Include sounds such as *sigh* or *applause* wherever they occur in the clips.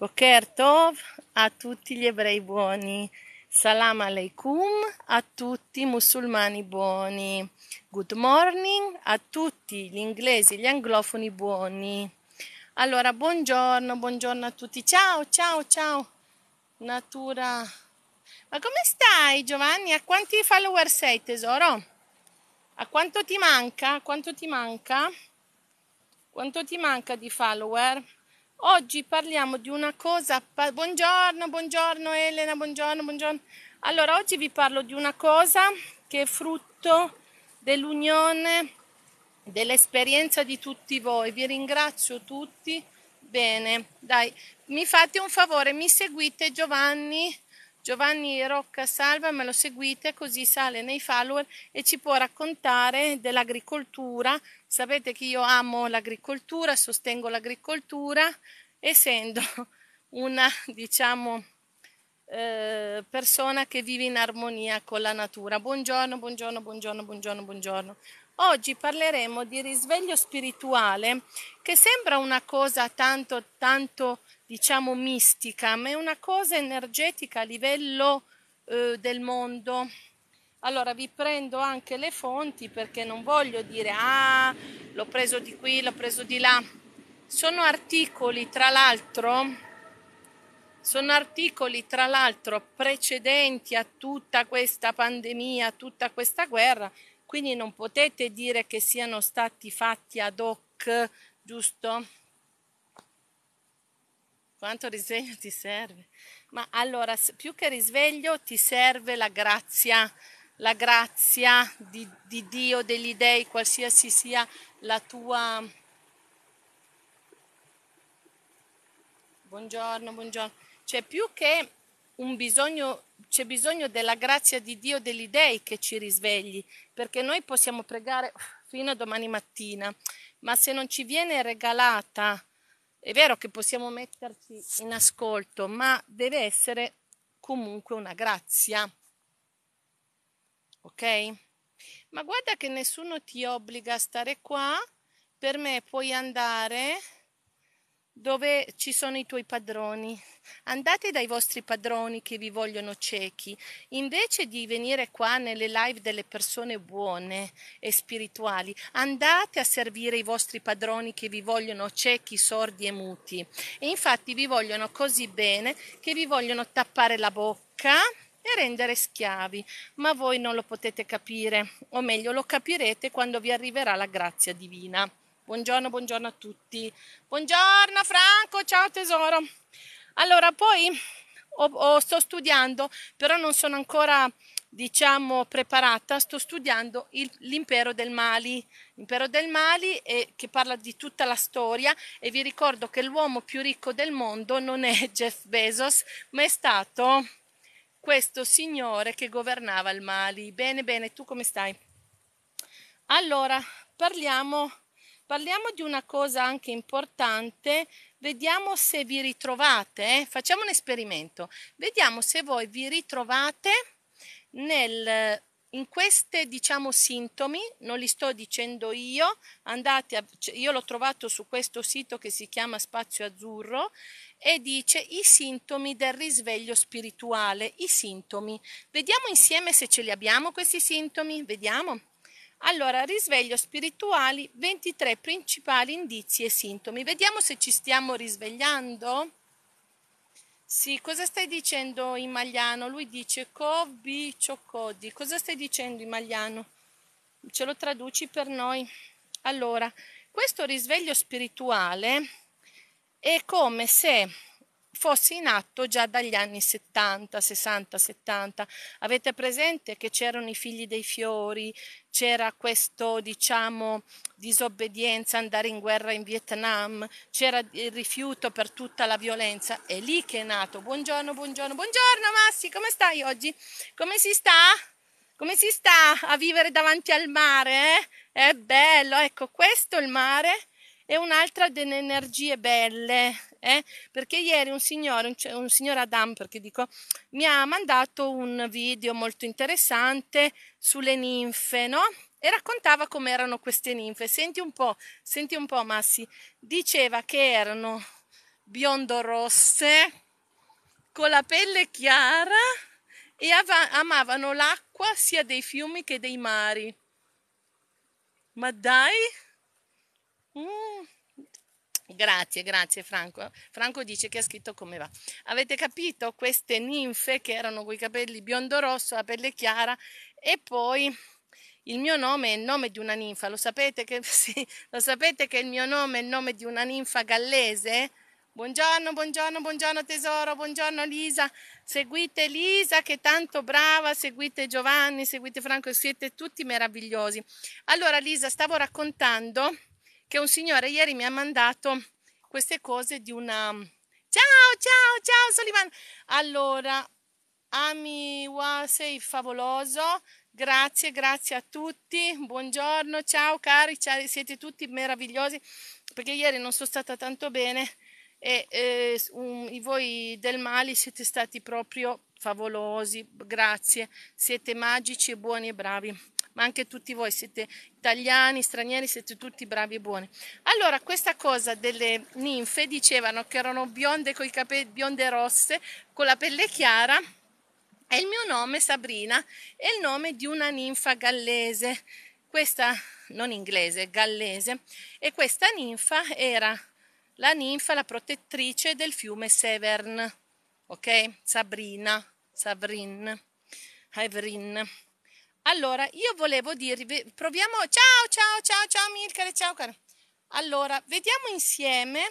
Boker Tov a tutti gli ebrei buoni. Salam aleikum a tutti i musulmani buoni. Good morning a tutti gli inglesi, gli anglofoni buoni. Allora, buongiorno, buongiorno a tutti. Ciao, ciao, ciao. Natura. Ma come stai, Giovanni? A quanti follower sei, tesoro? A quanto ti manca? quanto ti manca? Quanto ti manca di follower? Oggi parliamo di una cosa. Pa buongiorno, buongiorno Elena, buongiorno, buongiorno. Allora, oggi vi parlo di una cosa che è frutto dell'unione, dell'esperienza di tutti voi. Vi ringrazio tutti. Bene, dai, mi fate un favore, mi seguite Giovanni. Giovanni Rocca Salva, me lo seguite così sale nei follower e ci può raccontare dell'agricoltura. Sapete che io amo l'agricoltura, sostengo l'agricoltura essendo *laughs* una diciamo, eh, persona che vive in armonia con la natura. Buongiorno, buongiorno, buongiorno, buongiorno, buongiorno. Oggi parleremo di risveglio spirituale che sembra una cosa tanto, tanto diciamo mistica, ma è una cosa energetica a livello eh, del mondo. Allora vi prendo anche le fonti perché non voglio dire ah l'ho preso di qui, l'ho preso di là sono articoli, tra l'altro, sono articoli, tra l'altro, precedenti a tutta questa pandemia, a tutta questa guerra, quindi non potete dire che siano stati fatti ad hoc, giusto? Quanto risveglio ti serve? Ma allora, più che risveglio, ti serve la grazia, la grazia di, di Dio, degli dei, qualsiasi sia la tua Buongiorno, buongiorno. C'è più che un bisogno, c'è bisogno della grazia di Dio, degli dei che ci risvegli, perché noi possiamo pregare fino a domani mattina, ma se non ci viene regalata, è vero che possiamo metterci in ascolto, ma deve essere comunque una grazia. Ok? Ma guarda che nessuno ti obbliga a stare qua, per me puoi andare dove ci sono i tuoi padroni. Andate dai vostri padroni che vi vogliono ciechi, invece di venire qua nelle live delle persone buone e spirituali, andate a servire i vostri padroni che vi vogliono ciechi, sordi e muti. E infatti vi vogliono così bene che vi vogliono tappare la bocca e rendere schiavi, ma voi non lo potete capire, o meglio lo capirete quando vi arriverà la grazia divina. Buongiorno, buongiorno a tutti. Buongiorno Franco, ciao tesoro. Allora, poi ho, ho, sto studiando, però non sono ancora diciamo preparata, sto studiando l'impero del Mali, l'impero del Mali è, che parla di tutta la storia e vi ricordo che l'uomo più ricco del mondo non è *laughs* Jeff Bezos, ma è stato questo signore che governava il Mali. Bene, bene, tu come stai? Allora, parliamo parliamo di una cosa anche importante, vediamo se vi ritrovate, eh? facciamo un esperimento, vediamo se voi vi ritrovate nel, in questi diciamo, sintomi, non li sto dicendo io, andate a, io l'ho trovato su questo sito che si chiama Spazio Azzurro e dice i sintomi del risveglio spirituale, i sintomi. Vediamo insieme se ce li abbiamo questi sintomi, vediamo. Allora, risveglio spirituali, 23 principali indizi e sintomi. Vediamo se ci stiamo risvegliando. Sì, cosa stai dicendo in magliano? Lui dice Cobi Ciocodi. Cosa stai dicendo in magliano? Ce lo traduci per noi. Allora, questo risveglio spirituale è come se fosse in atto già dagli anni 70, 60, 70. Avete presente che c'erano i figli dei fiori, c'era questo, diciamo, disobbedienza, andare in guerra in Vietnam, c'era il rifiuto per tutta la violenza. È lì che è nato. Buongiorno, buongiorno, buongiorno Massi, come stai oggi? Come si sta? Come si sta a vivere davanti al mare? Eh? È bello, ecco, questo è il mare e un'altra delle energie belle, eh? perché ieri un signore, un, signor Adam, perché dico, mi ha mandato un video molto interessante sulle ninfe, no? E raccontava come erano queste ninfe. Senti un po', senti un po' Massi, diceva che erano biondo rosse, con la pelle chiara e amavano l'acqua sia dei fiumi che dei mari. Ma dai! Mm. Grazie, grazie Franco. Franco dice che ha scritto come va. Avete capito queste ninfe che erano con i capelli biondo rosso, la pelle chiara e poi il mio nome è il nome di una ninfa. Lo sapete che, *laughs* sì, lo sapete che il mio nome è il nome di una ninfa gallese? Buongiorno, buongiorno, buongiorno tesoro, buongiorno Lisa. Seguite Lisa che è tanto brava, seguite Giovanni, seguite Franco, siete tutti meravigliosi. Allora Lisa, stavo raccontando che un signore ieri mi ha mandato queste cose di una... Ciao, ciao, ciao Solivan! Allora, Ami wow, sei favoloso, grazie, grazie a tutti, buongiorno, ciao cari, ciao, siete tutti meravigliosi, perché ieri non sono stata tanto bene e eh, um, voi del Mali siete stati proprio favolosi, grazie, siete magici, buoni e bravi ma anche tutti voi siete italiani, stranieri, siete tutti bravi e buoni. Allora, questa cosa delle ninfe dicevano che erano bionde con i capelli bionde rosse, con la pelle chiara. E il mio nome, Sabrina, è il nome di una ninfa gallese. Questa non inglese, gallese, e questa ninfa era la ninfa, la protettrice del fiume Severn, ok? Sabrina, Savrin, Evrin. Allora, io volevo dirvi, proviamo, ciao, ciao, ciao, ciao Milcare, ciao caro. Allora, vediamo insieme.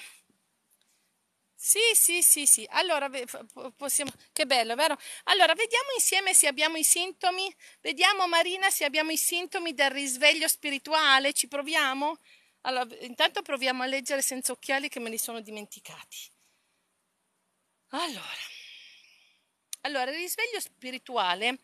Sì, sì, sì, sì. Allora, possiamo... Che bello, vero? Allora, vediamo insieme se abbiamo i sintomi. Vediamo, Marina, se abbiamo i sintomi del risveglio spirituale. Ci proviamo? Allora, intanto proviamo a leggere senza occhiali che me li sono dimenticati. Allora, allora il risveglio spirituale,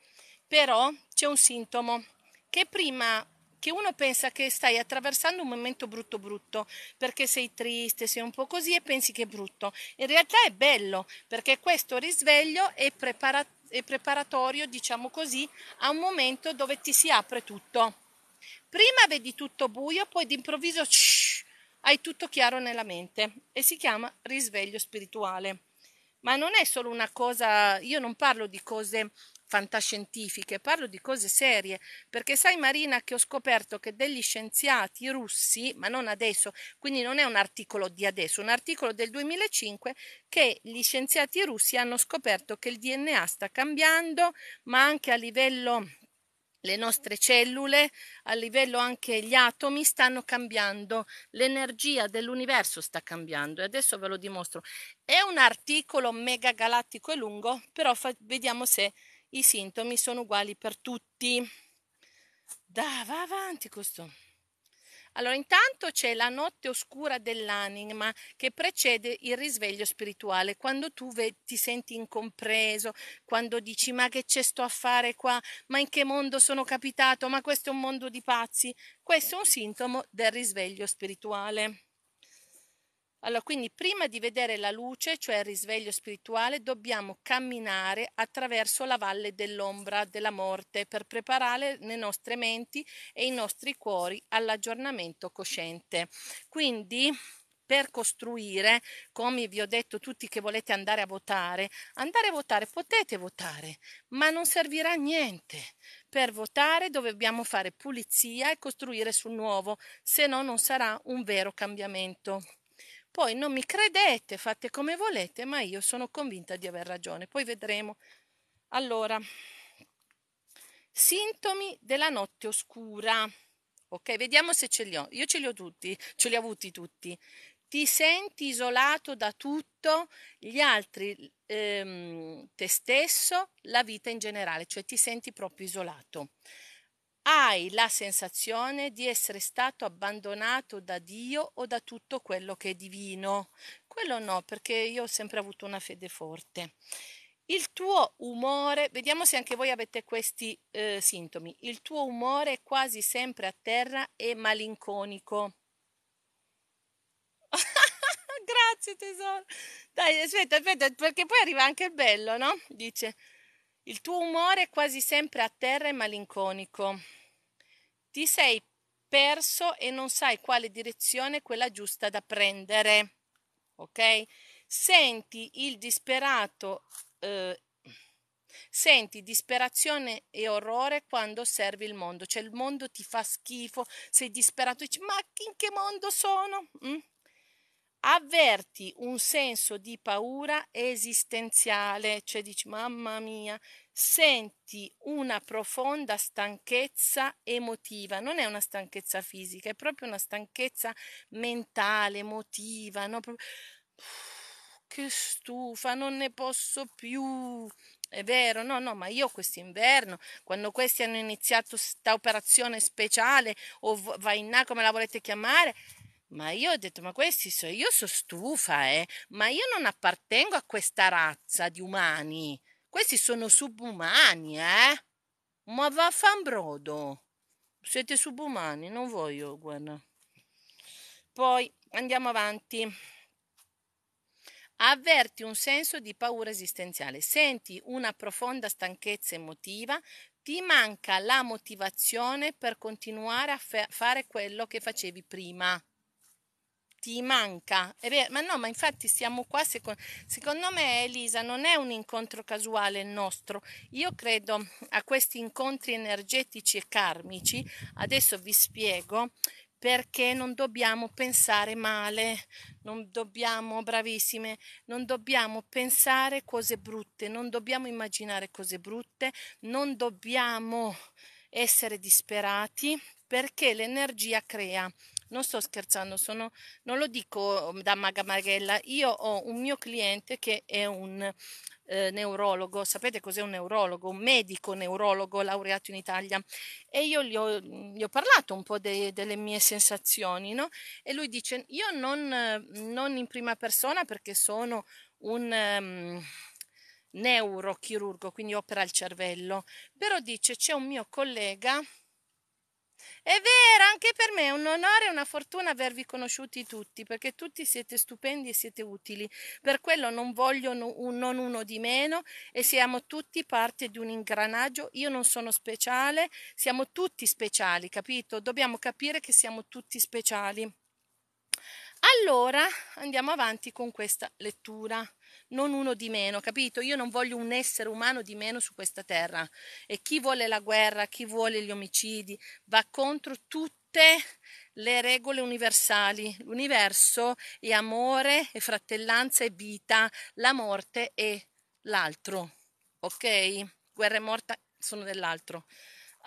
però, c'è un sintomo che prima che uno pensa che stai attraversando un momento brutto brutto perché sei triste, sei un po' così e pensi che è brutto. In realtà è bello perché questo risveglio è, prepara- è preparatorio, diciamo così, a un momento dove ti si apre tutto. Prima vedi tutto buio, poi d'improvviso shh, hai tutto chiaro nella mente e si chiama risveglio spirituale. Ma non è solo una cosa, io non parlo di cose fantascientifiche, parlo di cose serie, perché sai Marina che ho scoperto che degli scienziati russi, ma non adesso, quindi non è un articolo di adesso, un articolo del 2005, che gli scienziati russi hanno scoperto che il DNA sta cambiando, ma anche a livello le nostre cellule, a livello anche gli atomi stanno cambiando, l'energia dell'universo sta cambiando e adesso ve lo dimostro. È un articolo mega galattico e lungo, però fa- vediamo se i sintomi sono uguali per tutti. Da, va avanti questo. Allora, intanto c'è la notte oscura dell'anima che precede il risveglio spirituale, quando tu ve- ti senti incompreso, quando dici ma che c'è sto a fare qua, ma in che mondo sono capitato, ma questo è un mondo di pazzi, questo è un sintomo del risveglio spirituale. Allora, quindi prima di vedere la luce, cioè il risveglio spirituale, dobbiamo camminare attraverso la valle dell'ombra della morte per preparare le nostre menti e i nostri cuori all'aggiornamento cosciente. Quindi per costruire, come vi ho detto tutti che volete andare a votare, andare a votare potete votare, ma non servirà a niente. Per votare dobbiamo fare pulizia e costruire sul nuovo, se no non sarà un vero cambiamento. Poi non mi credete, fate come volete, ma io sono convinta di aver ragione. Poi vedremo. Allora, sintomi della notte oscura. Ok, vediamo se ce li ho. Io ce li ho tutti, ce li ho avuti tutti. Ti senti isolato da tutto, gli altri, ehm, te stesso, la vita in generale, cioè ti senti proprio isolato hai la sensazione di essere stato abbandonato da Dio o da tutto quello che è divino. Quello no, perché io ho sempre avuto una fede forte. Il tuo umore, vediamo se anche voi avete questi eh, sintomi, il tuo umore è quasi sempre a terra e malinconico. *laughs* Grazie tesoro. Dai, aspetta, aspetta, perché poi arriva anche il bello, no? Dice, il tuo umore è quasi sempre a terra e malinconico. Ti sei perso e non sai quale direzione è quella giusta da prendere. Ok? Senti il disperato eh, Senti disperazione e orrore quando osservi il mondo, cioè il mondo ti fa schifo, sei disperato, e dici ma in che mondo sono? Mm? avverti un senso di paura esistenziale, cioè dici mamma mia, senti una profonda stanchezza emotiva, non è una stanchezza fisica, è proprio una stanchezza mentale, emotiva, no? che stufa, non ne posso più. È vero, no, no, ma io quest'inverno, quando questi hanno iniziato questa operazione speciale o va in là come la volete chiamare, ma io ho detto, ma questi sono, io sono stufa, eh, ma io non appartengo a questa razza di umani. Questi sono subumani, eh. Ma vaffanbrodo. Siete subumani, non voglio, guarda. Poi andiamo avanti. Avverti un senso di paura esistenziale, senti una profonda stanchezza emotiva, ti manca la motivazione per continuare a fare quello che facevi prima ti manca. ma no, ma infatti siamo qua, secondo, secondo me Elisa non è un incontro casuale il nostro. Io credo a questi incontri energetici e karmici, adesso vi spiego, perché non dobbiamo pensare male, non dobbiamo, bravissime, non dobbiamo pensare cose brutte, non dobbiamo immaginare cose brutte, non dobbiamo essere disperati perché l'energia crea non sto scherzando, sono, non lo dico mm, da maga Marghella, io ho un mio cliente che è un eh, neurologo, sapete cos'è un neurologo? Un medico neurologo laureato in Italia e io gli ho, gli ho parlato un po' de, delle mie sensazioni no? e lui dice io non, non in prima persona perché sono un... Um, neurochirurgo, quindi opera il cervello, però dice c'è un mio collega è vero, anche per me è un onore e una fortuna avervi conosciuti tutti, perché tutti siete stupendi e siete utili. Per quello non voglio un, non uno di meno e siamo tutti parte di un ingranaggio. Io non sono speciale, siamo tutti speciali, capito? Dobbiamo capire che siamo tutti speciali. Allora andiamo avanti con questa lettura non uno di meno, capito? Io non voglio un essere umano di meno su questa terra. E chi vuole la guerra, chi vuole gli omicidi, va contro tutte le regole universali. L'universo è amore, è fratellanza, è vita, la morte è l'altro. Ok? Guerra e morta sono dell'altro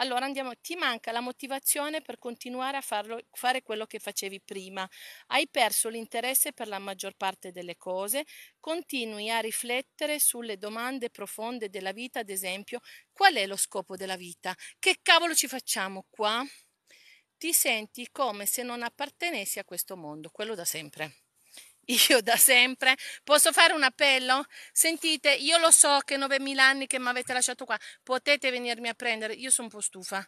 allora andiamo, ti manca la motivazione per continuare a farlo, fare quello che facevi prima, hai perso l'interesse per la maggior parte delle cose, continui a riflettere sulle domande profonde della vita, ad esempio, qual è lo scopo della vita? Che cavolo ci facciamo qua? Ti senti come se non appartenessi a questo mondo, quello da sempre io da sempre. Posso fare un appello? Sentite, io lo so che 9.000 anni che mi avete lasciato qua, potete venirmi a prendere, io sono un po' stufa.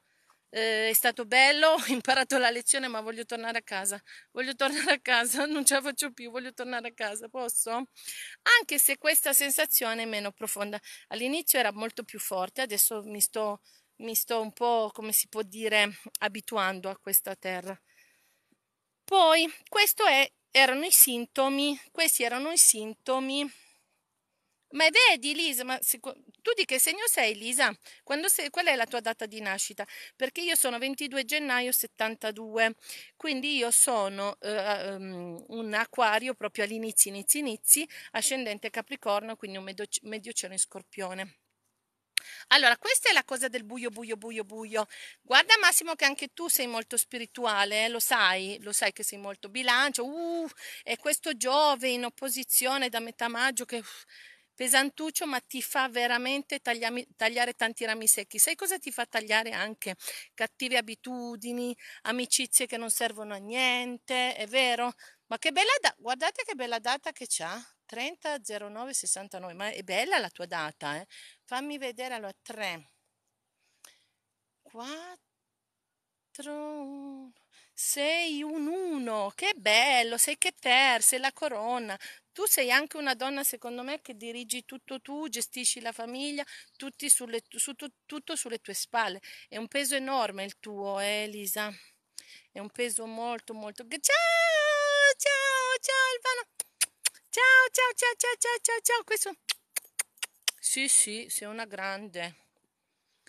Eh, è stato bello, *laughs* ho imparato la lezione, ma voglio tornare a casa. Voglio tornare a casa, *laughs* non ce la faccio più, voglio tornare a casa, posso? Anche se questa sensazione è meno profonda. All'inizio era molto più forte, adesso mi sto, mi sto un po', come si può dire, abituando a questa terra. Poi, questo è erano i sintomi, questi erano i sintomi. Ma vedi Lisa, ma se, tu di che segno sei Lisa? Sei, qual è la tua data di nascita? Perché io sono 22 gennaio 72, quindi io sono eh, um, un acquario proprio all'inizio, inizi, inizi, ascendente capricorno, quindi un medio, medio cielo in scorpione. Allora, questa è la cosa del buio, buio, buio, buio. Guarda Massimo che anche tu sei molto spirituale, eh? lo sai, lo sai che sei molto bilancio. Uh, è questo Giove in opposizione da metà maggio che... Uh, pesantuccio, ma ti fa veramente tagliami, tagliare tanti rami secchi. Sai cosa ti fa tagliare anche? Cattive abitudini, amicizie che non servono a niente, è vero? Ma che bella data, guardate che bella data che c'ha, 30 09 69, ma è bella la tua data, eh? Fammi vedere allora 3, 4, 6, un 1. Che bello, sei che per, sei la corona. Tu sei anche una donna, secondo me, che dirigi tutto tu, gestisci la famiglia, sulle, su, tu, tutto sulle tue spalle. È un peso enorme il tuo, eh, Elisa. È un peso molto, molto... Ciao, ciao, ciao, Alvano! Ciao, ciao, ciao, ciao, ciao, ciao, ciao. Questo... Sì, sì, sei una grande.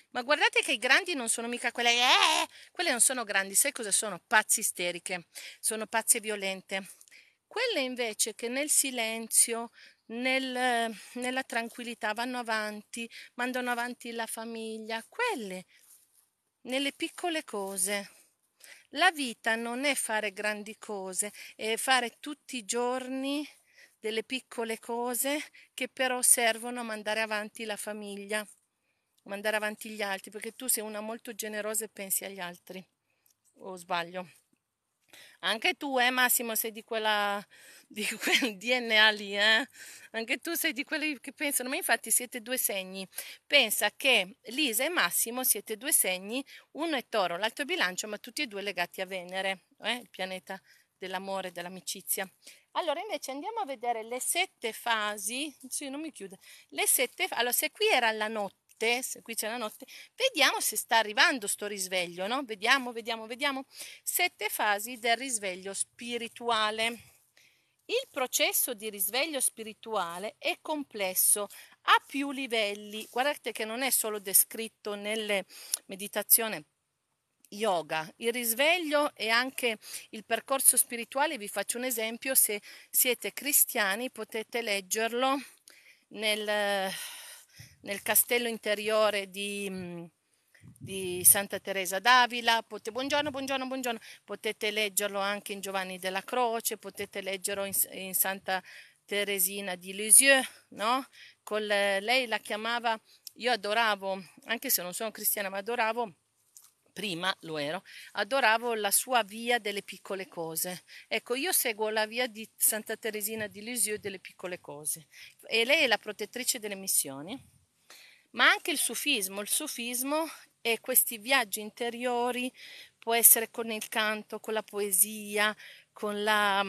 Ma guardate che i grandi non sono mica quelle. Eh, quelle non sono grandi, sai cosa sono? Pazzi isteriche, sono pazze violente. Quelle invece che nel silenzio, nel, nella tranquillità vanno avanti, mandano avanti la famiglia, quelle nelle piccole cose. La vita non è fare grandi cose, è fare tutti i giorni delle piccole cose che però servono a mandare avanti la famiglia, mandare avanti gli altri, perché tu sei una molto generosa e pensi agli altri, o sbaglio. Anche tu, eh Massimo, sei di quella *laughs* di quel DNA lì, eh? Anche tu sei di quelli che pensano, ma infatti siete due segni. Pensa che Lisa e Massimo siete due segni, uno è Toro, l'altro è Bilancio, ma tutti e due legati a Venere, eh? il pianeta dell'amore, dell'amicizia. Allora invece andiamo a vedere le sette fasi, sì, non mi chiude, le sette, allora se qui era la notte, se qui c'è la notte, vediamo se sta arrivando sto risveglio, no? Vediamo, vediamo, vediamo. Sette fasi del risveglio spirituale. Il processo di risveglio spirituale è complesso a più livelli. Guardate che non è solo descritto nelle meditazioni yoga, il risveglio e anche il percorso spirituale. Vi faccio un esempio, se siete cristiani potete leggerlo nel, nel castello interiore di, di Santa Teresa d'Avila. Potete, buongiorno, buongiorno, buongiorno. Potete leggerlo anche in Giovanni della Croce, potete leggerlo in, in Santa Teresina di Lisieux, no? Con, lei la chiamava, io adoravo, anche se non sono cristiana, ma adoravo prima lo ero, adoravo la sua via delle piccole cose. Ecco, io seguo la via di Santa Teresina di Lisieux delle piccole cose e lei è la protettrice delle missioni, ma anche il sufismo, il sufismo e questi viaggi interiori può essere con il canto, con la poesia, con la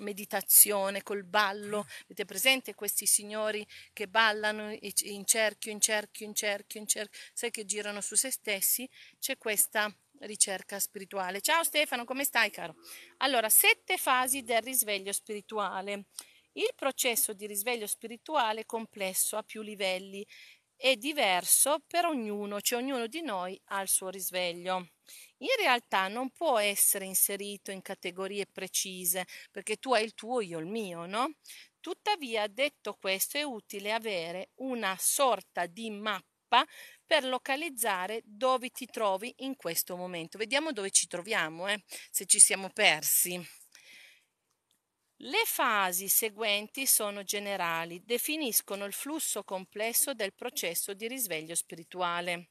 meditazione, col ballo. Avete presente questi signori che ballano in cerchio, in cerchio, in cerchio, in cerchio, sai che girano su se stessi? C'è questa ricerca spirituale. Ciao Stefano, come stai caro? Allora, sette fasi del risveglio spirituale. Il processo di risveglio spirituale è complesso a più livelli è diverso per ognuno, cioè ognuno di noi ha il suo risveglio. In realtà non può essere inserito in categorie precise, perché tu hai il tuo, io il mio, no? Tuttavia, detto questo, è utile avere una sorta di mappa per localizzare dove ti trovi in questo momento. Vediamo dove ci troviamo, eh, se ci siamo persi. Le fasi seguenti sono generali, definiscono il flusso complesso del processo di risveglio spirituale.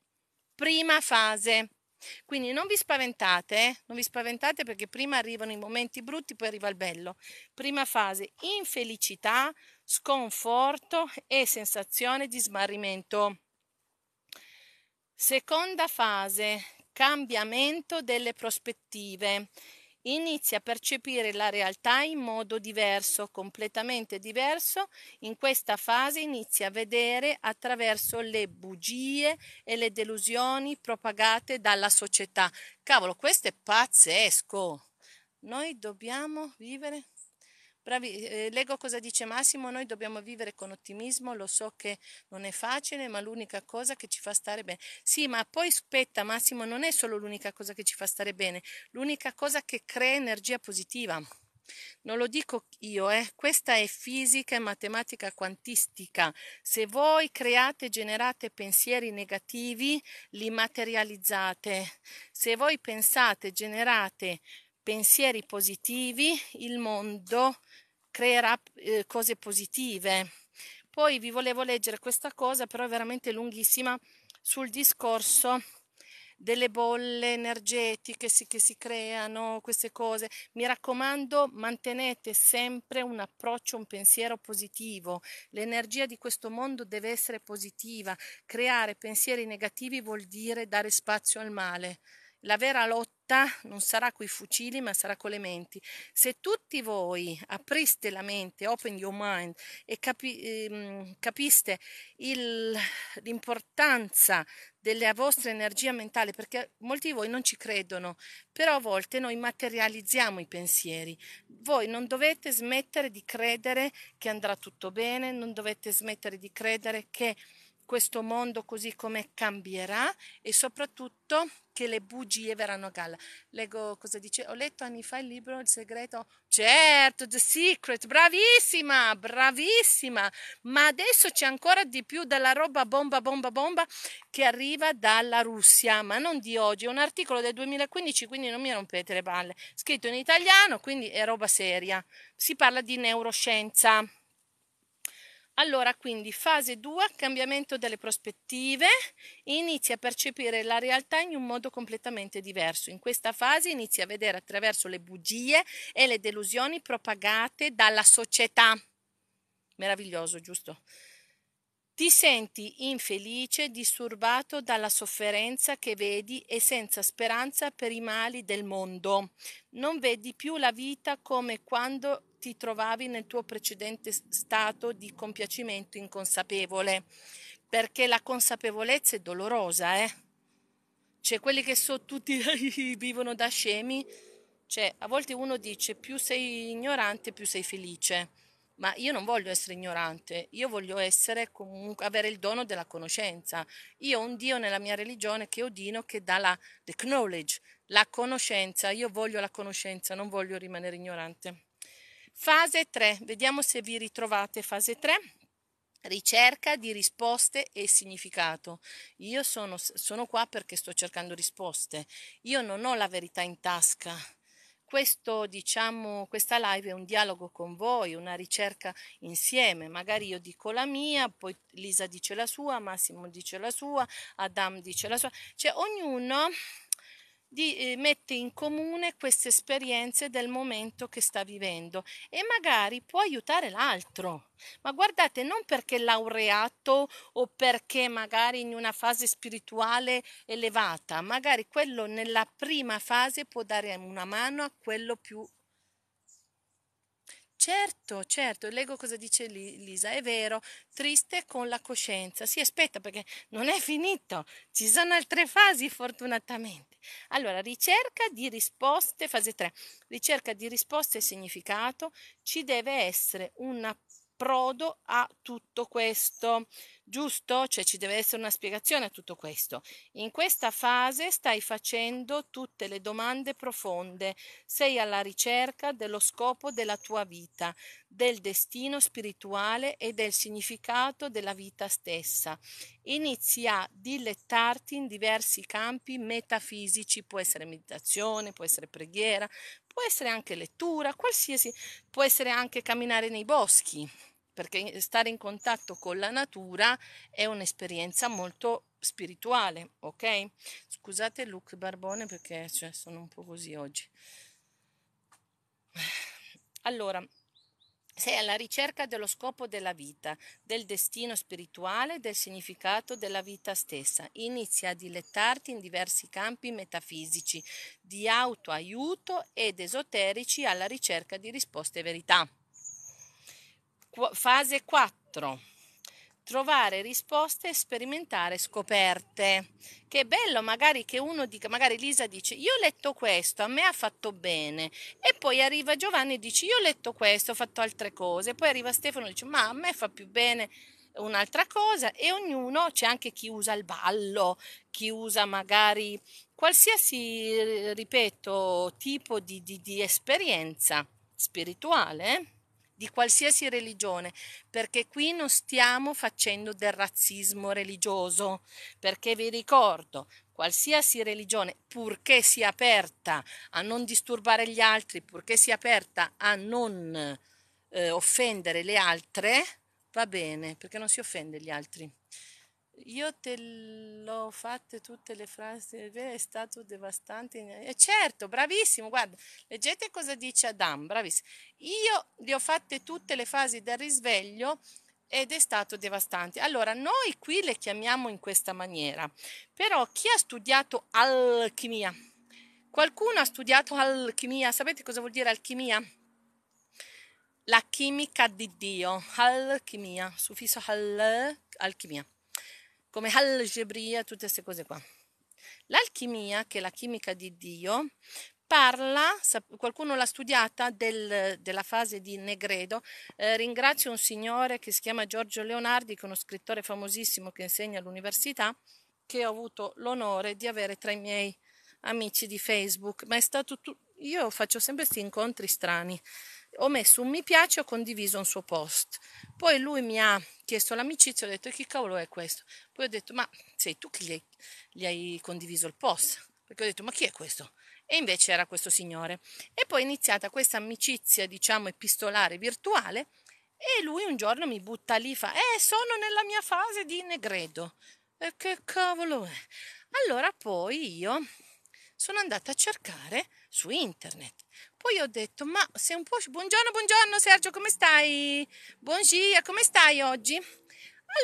Prima fase. Quindi non vi spaventate, eh? non vi spaventate perché prima arrivano i momenti brutti, poi arriva il bello. Prima fase, infelicità, sconforto e sensazione di smarrimento. Seconda fase, cambiamento delle prospettive inizia a percepire la realtà in modo diverso, completamente diverso. In questa fase inizia a vedere attraverso le bugie e le delusioni propagate dalla società. Cavolo, questo è pazzesco! Noi dobbiamo vivere Bravi, eh, leggo cosa dice Massimo, noi dobbiamo vivere con ottimismo, lo so che non è facile, ma l'unica cosa che ci fa stare bene. Sì, ma poi aspetta Massimo, non è solo l'unica cosa che ci fa stare bene, l'unica cosa che crea energia positiva. Non lo dico io, eh. questa è fisica e matematica quantistica. Se voi create e generate pensieri negativi, li materializzate. Se voi pensate, generate pensieri positivi, il mondo creerà eh, cose positive. Poi vi volevo leggere questa cosa, però è veramente lunghissima, sul discorso delle bolle energetiche si, che si creano, queste cose. Mi raccomando, mantenete sempre un approccio, un pensiero positivo. L'energia di questo mondo deve essere positiva. Creare pensieri negativi vuol dire dare spazio al male. La vera lotta lotta non sarà coi fucili ma sarà con le menti. Se tutti voi apriste la mente, open your mind e capi, ehm, capiste il, l'importanza della vostra energia mentale, perché molti di voi non ci credono, però a volte noi materializziamo i pensieri. Voi non dovete smettere di credere che andrà tutto bene, non dovete smettere di credere che questo mondo così come cambierà e soprattutto che le bugie verranno a galla. Leggo cosa dice, ho letto anni fa il libro Il segreto, certo, The Secret, bravissima, bravissima, ma adesso c'è ancora di più della roba bomba, bomba, bomba che arriva dalla Russia, ma non di oggi, è un articolo del 2015, quindi non mi rompete le balle, scritto in italiano, quindi è roba seria, si parla di neuroscienza. Allora, quindi fase 2, cambiamento delle prospettive, inizi a percepire la realtà in un modo completamente diverso. In questa fase inizi a vedere attraverso le bugie e le delusioni propagate dalla società. Meraviglioso, giusto? Ti senti infelice, disturbato dalla sofferenza che vedi e senza speranza per i mali del mondo. Non vedi più la vita come quando ti trovavi nel tuo precedente stato di compiacimento inconsapevole, perché la consapevolezza è dolorosa, eh? Cioè, quelli che so tutti *laughs* vivono da scemi, cioè, a volte uno dice più sei ignorante, più sei felice. Ma io non voglio essere ignorante, io voglio essere comunque avere il dono della conoscenza. Io ho un Dio nella mia religione che è Odino che dà la the knowledge, la conoscenza. Io voglio la conoscenza, non voglio rimanere ignorante. Fase 3, vediamo se vi ritrovate. Fase 3, ricerca di risposte e significato. Io sono, sono qua perché sto cercando risposte. Io non ho la verità in tasca. Questo, diciamo, questa live è un dialogo con voi, una ricerca insieme. Magari io dico la mia, poi Lisa dice la sua, Massimo dice la sua, Adam dice la sua. Cioè ognuno di, eh, mette in comune queste esperienze del momento che sta vivendo e magari può aiutare l'altro. Ma guardate, non perché laureato o perché magari in una fase spirituale elevata, magari quello nella prima fase può dare una mano a quello più Certo, certo, leggo cosa dice Lisa, è vero, triste con la coscienza. Sì, aspetta perché non è finito, ci sono altre fasi fortunatamente. Allora, ricerca di risposte, fase 3, ricerca di risposte e significato, ci deve essere una approdo a tutto questo, giusto? Cioè ci deve essere una spiegazione a tutto questo. In questa fase stai facendo tutte le domande profonde, sei alla ricerca dello scopo della tua vita, del destino spirituale e del significato della vita stessa. Inizi a dilettarti in diversi campi metafisici, può essere meditazione, può essere preghiera, può essere anche lettura, qualsiasi, può essere anche camminare nei boschi, perché stare in contatto con la natura è un'esperienza molto spirituale, ok? Scusate Luke Barbone perché cioè, sono un po' così oggi. Allora, sei alla ricerca dello scopo della vita, del destino spirituale, del significato della vita stessa. Inizia a dilettarti in diversi campi metafisici, di autoaiuto ed esoterici alla ricerca di risposte e verità. Qu- fase 4 trovare risposte e sperimentare scoperte. Che è bello magari che uno dica, magari Lisa dice io ho letto questo, a me ha fatto bene e poi arriva Giovanni e dice io ho letto questo, ho fatto altre cose, poi arriva Stefano e dice ma a me fa più bene un'altra cosa e ognuno c'è anche chi usa il ballo, chi usa magari qualsiasi, ripeto, tipo di, di, di esperienza spirituale. Eh? di qualsiasi religione, perché qui non stiamo facendo del razzismo religioso, perché vi ricordo, qualsiasi religione, purché sia aperta a non disturbare gli altri, purché sia aperta a non eh, offendere le altre, va bene, perché non si offende gli altri. Io te l'ho fatte tutte le frasi, è stato devastante. E eh, certo, bravissimo, guarda, leggete cosa dice Adam, bravissimo. Io le ho fatte tutte le fasi del risveglio ed è stato devastante. Allora, noi qui le chiamiamo in questa maniera, però chi ha studiato alchimia? Qualcuno ha studiato alchimia, sapete cosa vuol dire alchimia? La chimica di Dio, alchimia, suffisso al, alchimia come algebria, tutte queste cose qua. L'alchimia, che è la chimica di Dio, parla, qualcuno l'ha studiata, del, della fase di Negredo. Eh, ringrazio un signore che si chiama Giorgio Leonardi, che è uno scrittore famosissimo che insegna all'università, che ho avuto l'onore di avere tra i miei amici di Facebook, ma è stato tu- io faccio sempre questi incontri strani ho messo un mi piace e ho condiviso un suo post. Poi lui mi ha chiesto l'amicizia, ho detto che cavolo è questo? Poi ho detto ma sei tu che gli hai, gli hai condiviso il post? Perché ho detto ma chi è questo? E invece era questo signore. E poi è iniziata questa amicizia, diciamo, epistolare virtuale e lui un giorno mi butta lì, e fa, eh, sono nella mia fase di negredo. E che cavolo è? Allora poi io sono andata a cercare su internet poi ho detto, ma se un po'... Buongiorno, buongiorno Sergio, come stai? Buongiorno, come stai oggi?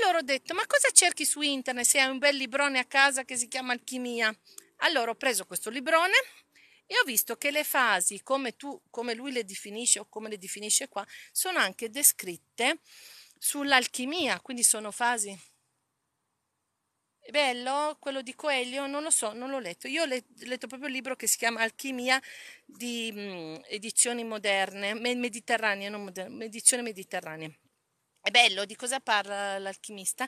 Allora ho detto, ma cosa cerchi su internet se hai un bel librone a casa che si chiama Alchimia? Allora ho preso questo librone e ho visto che le fasi, come, tu, come lui le definisce o come le definisce qua, sono anche descritte sull'alchimia, quindi sono fasi bello, quello di Coelho, non lo so, non l'ho letto. Io ho letto proprio il libro che si chiama Alchimia di mh, mm, edizioni moderne, mediterranee, non moderne, edizione mediterranea. È bello, di cosa parla l'alchimista?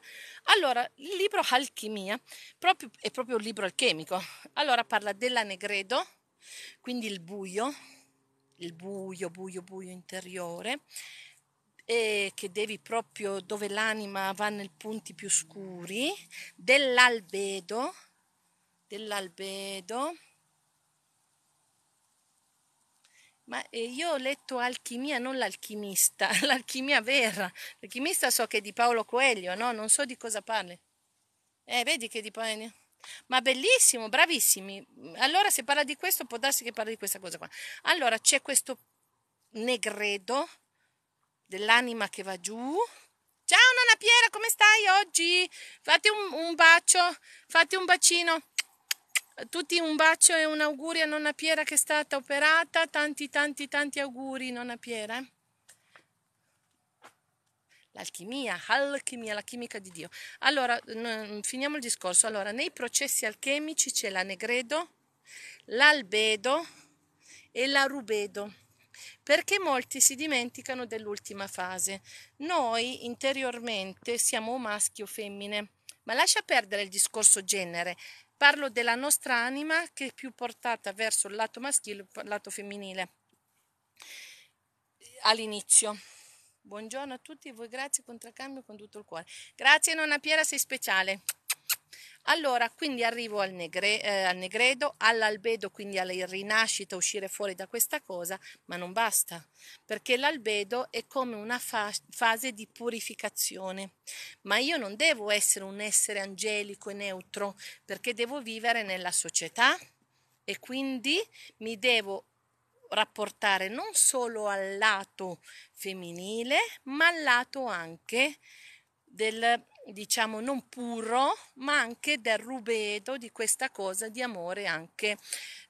Allora, il libro Alchimia proprio, è proprio un libro alchemico. Allora parla dell'anegredo, quindi il buio, il buio, buio, buio interiore, e che devi proprio dove l'anima va nei punti più scuri dell'albedo dell'albedo ma io ho letto alchimia, non l'alchimista, *laughs* l'alchimia vera. L'alchimista so che è di Paolo Coelho, no? Non so di cosa parli. Eh, vedi che di Paolo Ma bellissimo, bravissimi. Allora se parla di questo può darsi che parli di questa cosa qua. Allora c'è questo negredo dell'anima che va giù. Ciao nonna Piera, come stai oggi? Fate un, un bacio, fate un bacino tutti un bacio e un augurio a nonna Piera che è stata operata, tanti tanti tanti auguri nonna Piera. Eh? L'alchimia, alchimia, la chimica di Dio. Allora, finiamo il discorso. Allora, nei processi alchemici c'è la negredo, l'albedo e la rubedo perché molti si dimenticano dell'ultima fase. Noi interiormente siamo maschi o femmine, ma lascia perdere il discorso genere. Parlo della nostra anima che è più portata verso il lato maschile e il lato femminile. All'inizio. Buongiorno a tutti e voi grazie, contraccambio con tutto il cuore. Grazie nonna Piera, sei speciale. Allora, quindi arrivo al, negre, eh, al negredo, all'albedo, quindi alla rinascita, uscire fuori da questa cosa, ma non basta, perché l'albedo è come una fa- fase di purificazione. Ma io non devo essere un essere angelico e neutro, perché devo vivere nella società e quindi mi devo rapportare non solo al lato femminile, ma al lato anche del diciamo non puro, ma anche del rubedo, di questa cosa di amore anche,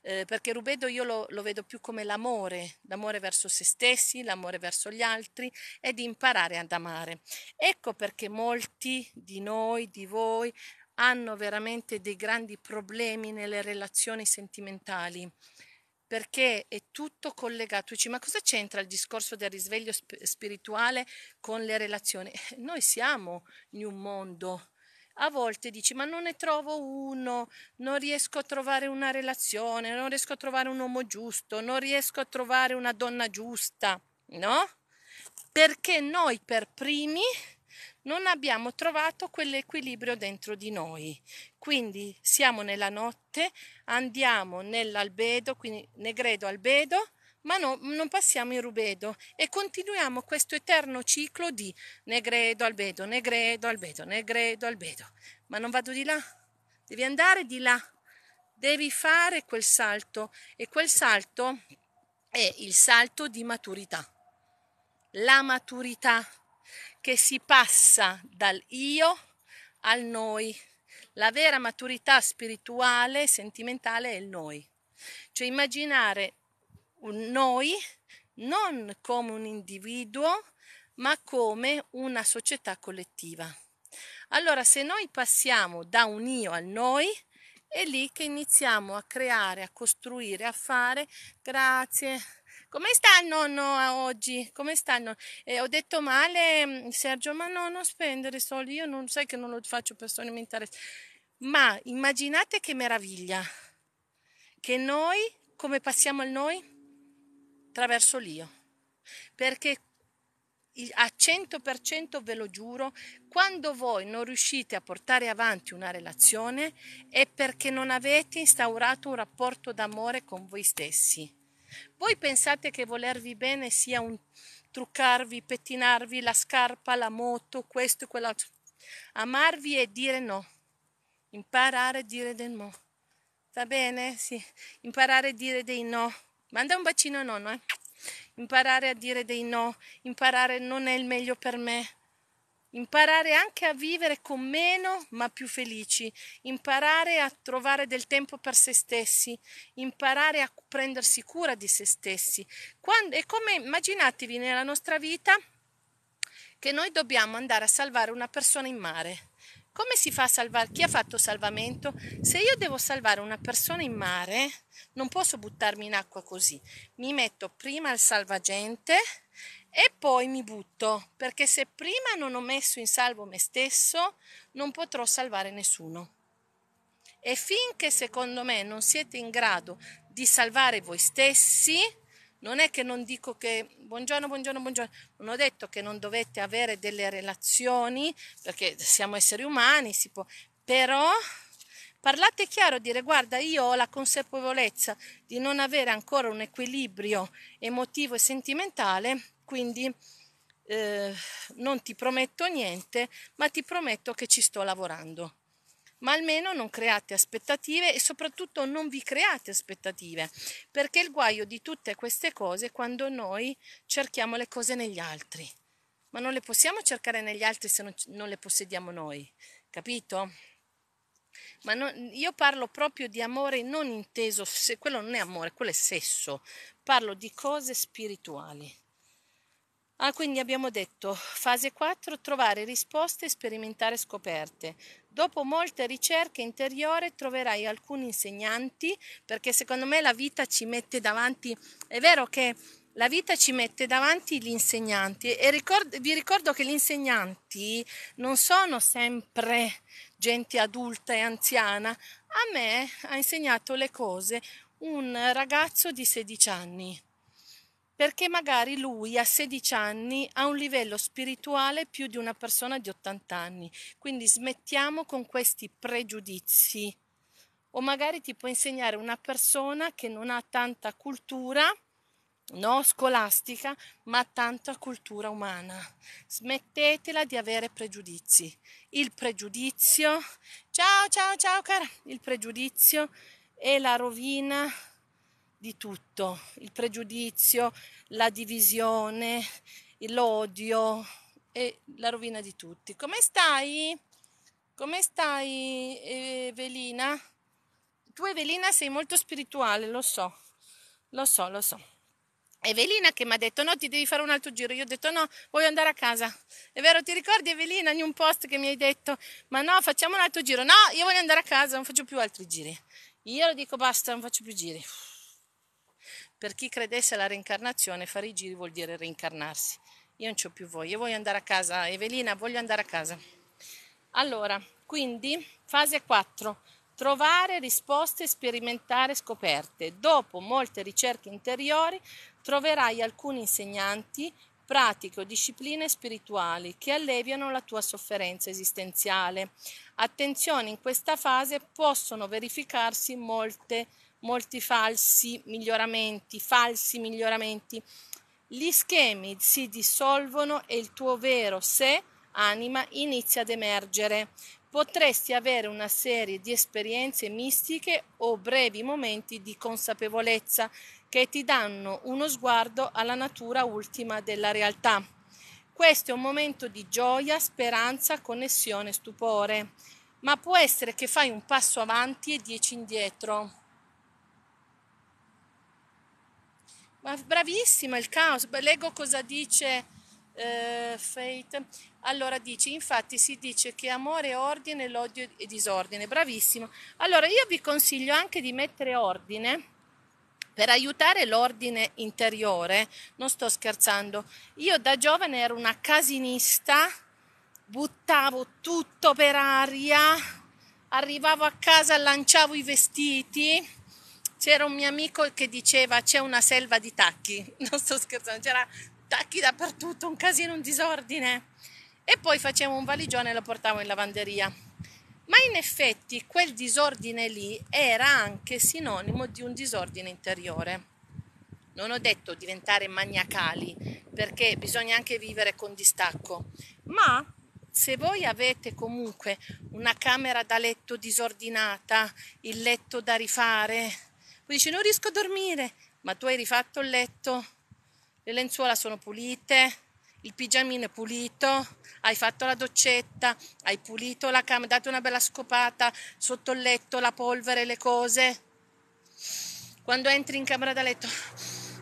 eh, perché rubedo io lo, lo vedo più come l'amore, l'amore verso se stessi, l'amore verso gli altri e di imparare ad amare. Ecco perché molti di noi, di voi, hanno veramente dei grandi problemi nelle relazioni sentimentali perché è tutto collegato. Dici, ma cosa c'entra il discorso del risveglio sp- spirituale con le relazioni? *laughs* Noi siamo in un mondo. A volte dici, ma non ne trovo uno, non riesco a trovare una relazione, non riesco a trovare un uomo giusto, non riesco a trovare una donna giusta, no? Perché noi per primi non abbiamo trovato quell'equilibrio dentro di noi. Quindi siamo nella notte, andiamo nell'albedo, quindi negredo albedo, ma no, non passiamo in rubedo e continuiamo questo eterno ciclo di negredo albedo, negredo albedo, negredo albedo. Ma non vado di là, devi andare di là, devi fare quel salto e quel salto è il salto di maturità. La maturità che si passa dal io al noi. La vera maturità spirituale, e sentimentale è il noi. Cioè immaginare un noi non come un individuo, ma come una società collettiva. Allora, se noi passiamo da un io al noi, è lì che iniziamo a creare, a costruire, a fare. Grazie. Come sta il nonno oggi? Come stanno? Eh, ho detto male, mm, Sergio, ma no, non spendere soldi, io non sai che non lo faccio per persone mi interessa. Ma immaginate che meraviglia che noi, come passiamo il noi? Attraverso l'io. Perché a 100% ve lo giuro, quando voi non riuscite a portare avanti una relazione è perché non avete instaurato un rapporto d'amore con voi stessi. Voi pensate che volervi bene sia un truccarvi, pettinarvi la scarpa, la moto, questo e quell'altro. Amarvi e dire no. Imparare a dire del no. Va bene? Sì. Imparare a dire dei no. Manda un bacino a nonno, eh? Imparare a dire dei no. Imparare non è il meglio per me imparare anche a vivere con meno ma più felici, imparare a trovare del tempo per se stessi, imparare a prendersi cura di se stessi. Quando, è come immaginatevi nella nostra vita che noi dobbiamo andare a salvare una persona in mare. Come si fa a salvare? Chi ha fatto salvamento? Se io devo salvare una persona in mare, non posso buttarmi in acqua così. Mi metto prima il salvagente, e poi mi butto, perché se prima non ho messo in salvo me stesso, non potrò salvare nessuno. E finché secondo me non siete in grado di salvare voi stessi, non è che non dico che buongiorno, buongiorno, buongiorno, non ho detto che non dovete avere delle relazioni, perché siamo esseri umani, si può, però parlate chiaro, dire guarda io ho la consapevolezza di non avere ancora un equilibrio emotivo e sentimentale quindi eh, non ti prometto niente, ma ti prometto che ci sto lavorando. Ma almeno non create aspettative e soprattutto non vi create aspettative, perché il guaio di tutte queste cose è quando noi cerchiamo le cose negli altri. Ma non le possiamo cercare negli altri se non, non le possediamo noi, capito? ma non, io parlo proprio di amore non inteso, se quello non è amore, quello è sesso, parlo di cose spirituali. Ah, quindi abbiamo detto fase 4, trovare risposte e sperimentare scoperte. Dopo molte ricerche interiore troverai alcuni insegnanti perché secondo me la vita ci mette davanti, è vero che la vita ci mette davanti gli insegnanti e ricord- vi ricordo che gli insegnanti non sono sempre gente adulta e anziana. A me ha insegnato le cose un ragazzo di 16 anni perché magari lui a 16 anni ha un livello spirituale più di una persona di 80 anni. Quindi smettiamo con questi pregiudizi. O magari ti può insegnare una persona che non ha tanta cultura, no, scolastica, ma tanta cultura umana. Smettetela di avere pregiudizi. Il pregiudizio, ciao ciao ciao cara, il pregiudizio è la rovina di tutto, il pregiudizio, la divisione, l'odio e la rovina di tutti. Come stai? Come stai Evelina? Tu Evelina sei molto spirituale, lo so, lo so, lo so. Evelina che mi ha detto no ti devi fare un altro giro, io ho detto no voglio andare a casa, è vero ti ricordi Evelina in un post che mi hai detto ma no facciamo un altro giro, no io voglio andare a casa non faccio più altri giri, io lo dico basta non faccio più giri, per chi credesse alla reincarnazione, fare i giri vuol dire reincarnarsi. Io non ho più voglia, voglio andare a casa, Evelina, voglio andare a casa. Allora, quindi, fase 4. Trovare risposte, sperimentare scoperte. Dopo molte ricerche interiori, troverai alcuni insegnanti pratiche o discipline spirituali che alleviano la tua sofferenza esistenziale. Attenzione, in questa fase possono verificarsi molte molti falsi miglioramenti, falsi miglioramenti. Gli schemi si dissolvono e il tuo vero sé, anima, inizia ad emergere. Potresti avere una serie di esperienze mistiche o brevi momenti di consapevolezza che ti danno uno sguardo alla natura ultima della realtà. Questo è un momento di gioia, speranza, connessione, stupore, ma può essere che fai un passo avanti e dieci indietro Ma bravissima il caos, leggo cosa dice eh, Fate. Allora dice, infatti si dice che amore è ordine, l'odio è disordine. Bravissimo. Allora io vi consiglio anche di mettere ordine per aiutare l'ordine interiore. Non sto scherzando. Io da giovane ero una casinista, buttavo tutto per aria, arrivavo a casa, lanciavo i vestiti c'era un mio amico che diceva c'è una selva di tacchi, *laughs* non sto scherzando, c'era tacchi dappertutto, un casino, un disordine. E poi facevo un valigione e lo portavo in lavanderia. Ma in effetti quel disordine lì era anche sinonimo di un disordine interiore. Non ho detto diventare maniacali, perché bisogna anche vivere con distacco, ma se voi avete comunque una camera da letto disordinata, il letto da rifare, poi dice non riesco a dormire, ma tu hai rifatto il letto, le lenzuola sono pulite, il pigiamino è pulito, hai fatto la doccetta, hai pulito la camera, date una bella scopata sotto il letto, la polvere, le cose. Quando entri in camera da letto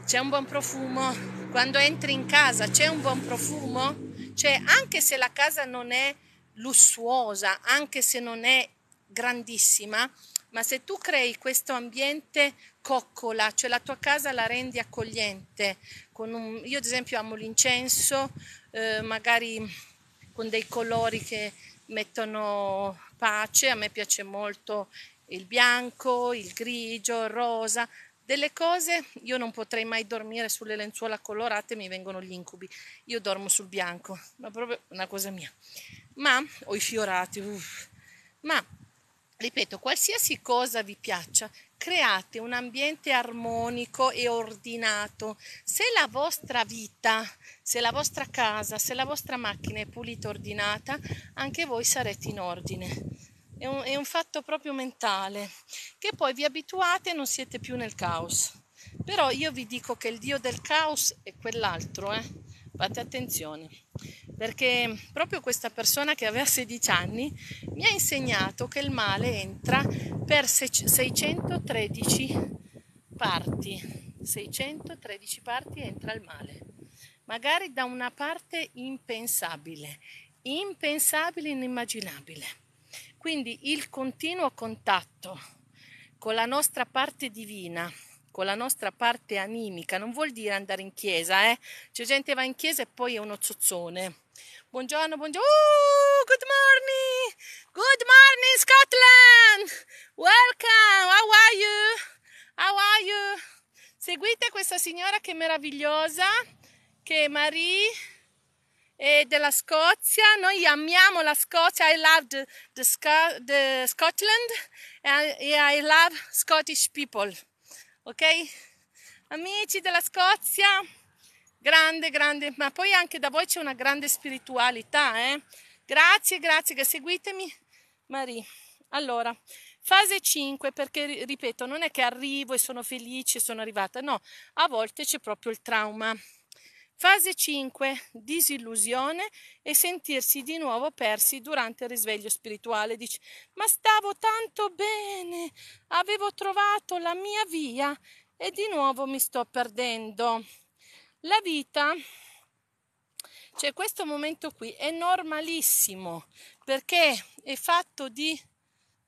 c'è un buon profumo. Quando entri in casa c'è un buon profumo. Cioè, anche se la casa non è lussuosa, anche se non è grandissima, ma se tu crei questo ambiente coccola, cioè la tua casa la rendi accogliente, un, io ad esempio amo l'incenso, eh, magari con dei colori che mettono pace, a me piace molto il bianco, il grigio, il rosa, delle cose io non potrei mai dormire sulle lenzuola colorate, mi vengono gli incubi. Io dormo sul bianco, ma proprio una cosa mia. Ma ho i fiorati, uff. ma ripeto, qualsiasi cosa vi piaccia, create un ambiente armonico e ordinato. Se la vostra vita, se la vostra casa, se la vostra macchina è pulita e ordinata, anche voi sarete in ordine. È un, è un fatto proprio mentale, che poi vi abituate e non siete più nel caos. Però io vi dico che il Dio del caos è quell'altro, eh? fate attenzione, perché proprio questa persona che aveva 16 anni mi ha insegnato che il male entra per 613 parti, 613 parti entra il male, magari da una parte impensabile, impensabile, inimmaginabile. Quindi il continuo contatto con la nostra parte divina, con la nostra parte animica, non vuol dire andare in chiesa, eh? C'è gente che va in chiesa e poi è uno zozzone. Buongiorno, buongiorno. Uh, good morning. Good morning Scotland. Welcome. How are you? How are you? Seguite questa signora che è meravigliosa, che è Marie è della Scozia. Noi amiamo la Scozia. I love the, the, the Scotland and I love Scottish people ok? Amici della Scozia, grande, grande, ma poi anche da voi c'è una grande spiritualità, eh? Grazie, grazie che seguitemi, Marie. Allora, fase 5, perché ripeto, non è che arrivo e sono felice, sono arrivata, no, a volte c'è proprio il trauma. Fase 5, disillusione e sentirsi di nuovo persi durante il risveglio spirituale. Dici, ma stavo tanto bene, avevo trovato la mia via e di nuovo mi sto perdendo. La vita, cioè questo momento qui, è normalissimo perché è fatto di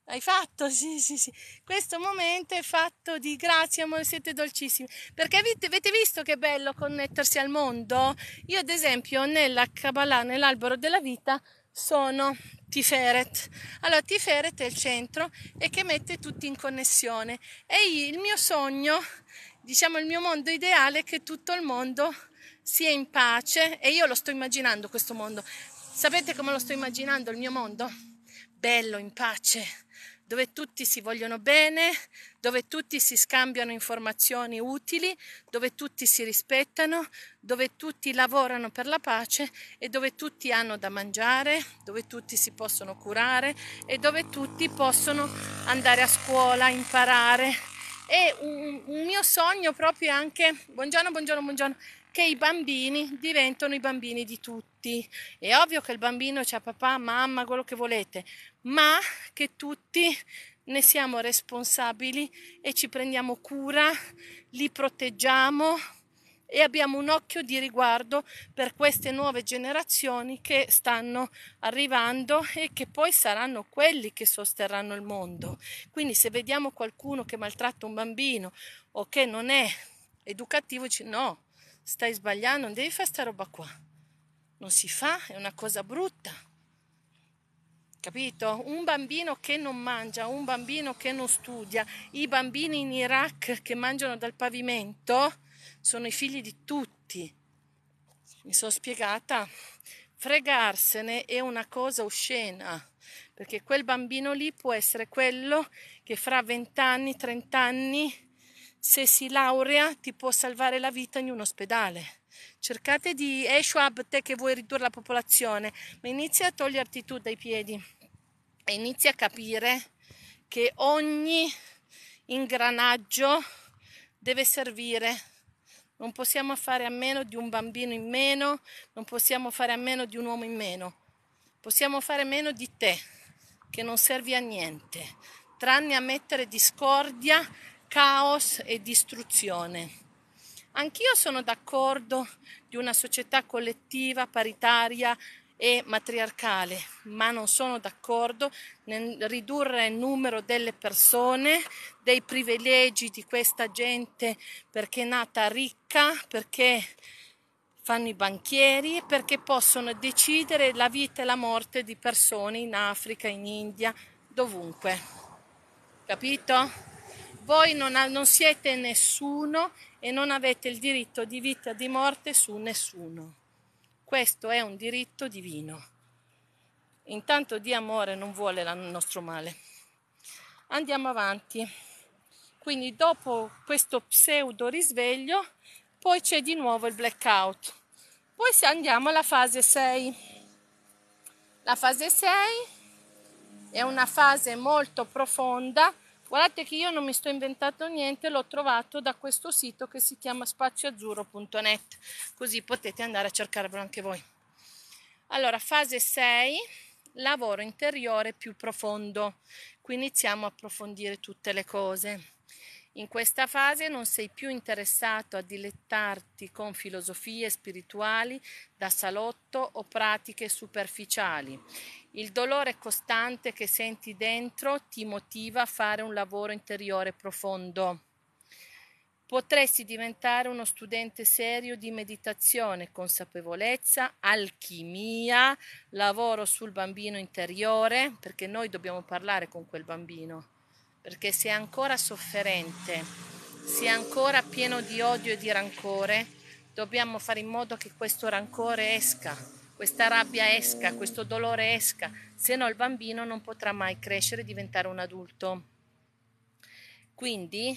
hai fatto? Sì, sì, sì. Questo momento è fatto di grazie, amore, siete dolcissimi. Perché avete, avete, visto che è bello connettersi al mondo? Io, ad esempio, nella Kabbalah, nell'albero della vita, sono Tiferet. Allora, Tiferet è il centro e che mette tutti in connessione. E io, il mio sogno, diciamo il mio mondo ideale, è che tutto il mondo sia in pace e io lo sto immaginando questo mondo. Sapete come lo sto immaginando il mio mondo? Bello, in pace dove tutti si vogliono bene, dove tutti si scambiano informazioni utili, dove tutti si rispettano, dove tutti lavorano per la pace e dove tutti hanno da mangiare, dove tutti si possono curare e dove tutti possono andare a scuola, imparare. E un, un mio sogno proprio anche, buongiorno, buongiorno, buongiorno, che i bambini diventano i bambini di tutti. È ovvio che il bambino c'ha papà, mamma, quello che volete, ma che tutti ne siamo responsabili e ci prendiamo cura, li proteggiamo e abbiamo un occhio di riguardo per queste nuove generazioni che stanno arrivando e che poi saranno quelli che sosterranno il mondo. Quindi se vediamo qualcuno che maltratta un bambino o che non è educativo, no, stai sbagliando, non devi fare sta roba qua. Non si fa, è una cosa brutta. Capito? Un bambino che non mangia, un bambino che non studia, i bambini in Iraq che mangiano dal pavimento sono i figli di tutti. Mi sono spiegata? Fregarsene è una cosa oscena, perché quel bambino lì può essere quello che fra vent'anni, trent'anni... 30 se si laurea ti può salvare la vita in un ospedale. Cercate di, eh te che vuoi ridurre la popolazione, ma inizia a toglierti tu dai piedi e inizia a capire che ogni ingranaggio deve servire. Non possiamo fare a meno di un bambino in meno, non possiamo fare a meno di un uomo in meno. Possiamo fare a meno di te, che non servi a niente, tranne a mettere discordia caos e distruzione. Anch'io sono d'accordo di una società collettiva, paritaria e matriarcale, ma non sono d'accordo nel ridurre il numero delle persone, dei privilegi di questa gente perché è nata ricca, perché fanno i banchieri, perché possono decidere la vita e la morte di persone in Africa, in India, dovunque. Capito? Voi non, non siete nessuno e non avete il diritto di vita e di morte su nessuno. Questo è un diritto divino. Intanto di amore non vuole il nostro male. Andiamo avanti. Quindi dopo questo pseudo risveglio, poi c'è di nuovo il blackout. Poi andiamo alla fase 6. La fase 6 è una fase molto profonda Guardate che io non mi sto inventando niente, l'ho trovato da questo sito che si chiama spazioazzurro.net, così potete andare a cercarvelo anche voi. Allora, fase 6, lavoro interiore più profondo. Qui iniziamo a approfondire tutte le cose. In questa fase non sei più interessato a dilettarti con filosofie spirituali da salotto o pratiche superficiali il dolore costante che senti dentro ti motiva a fare un lavoro interiore profondo. Potresti diventare uno studente serio di meditazione, consapevolezza, alchimia, lavoro sul bambino interiore, perché noi dobbiamo parlare con quel bambino, perché se è ancora sofferente, se è ancora pieno di odio e di rancore, dobbiamo fare in modo che questo rancore esca questa rabbia esca, questo dolore esca, se no il bambino non potrà mai crescere e diventare un adulto. Quindi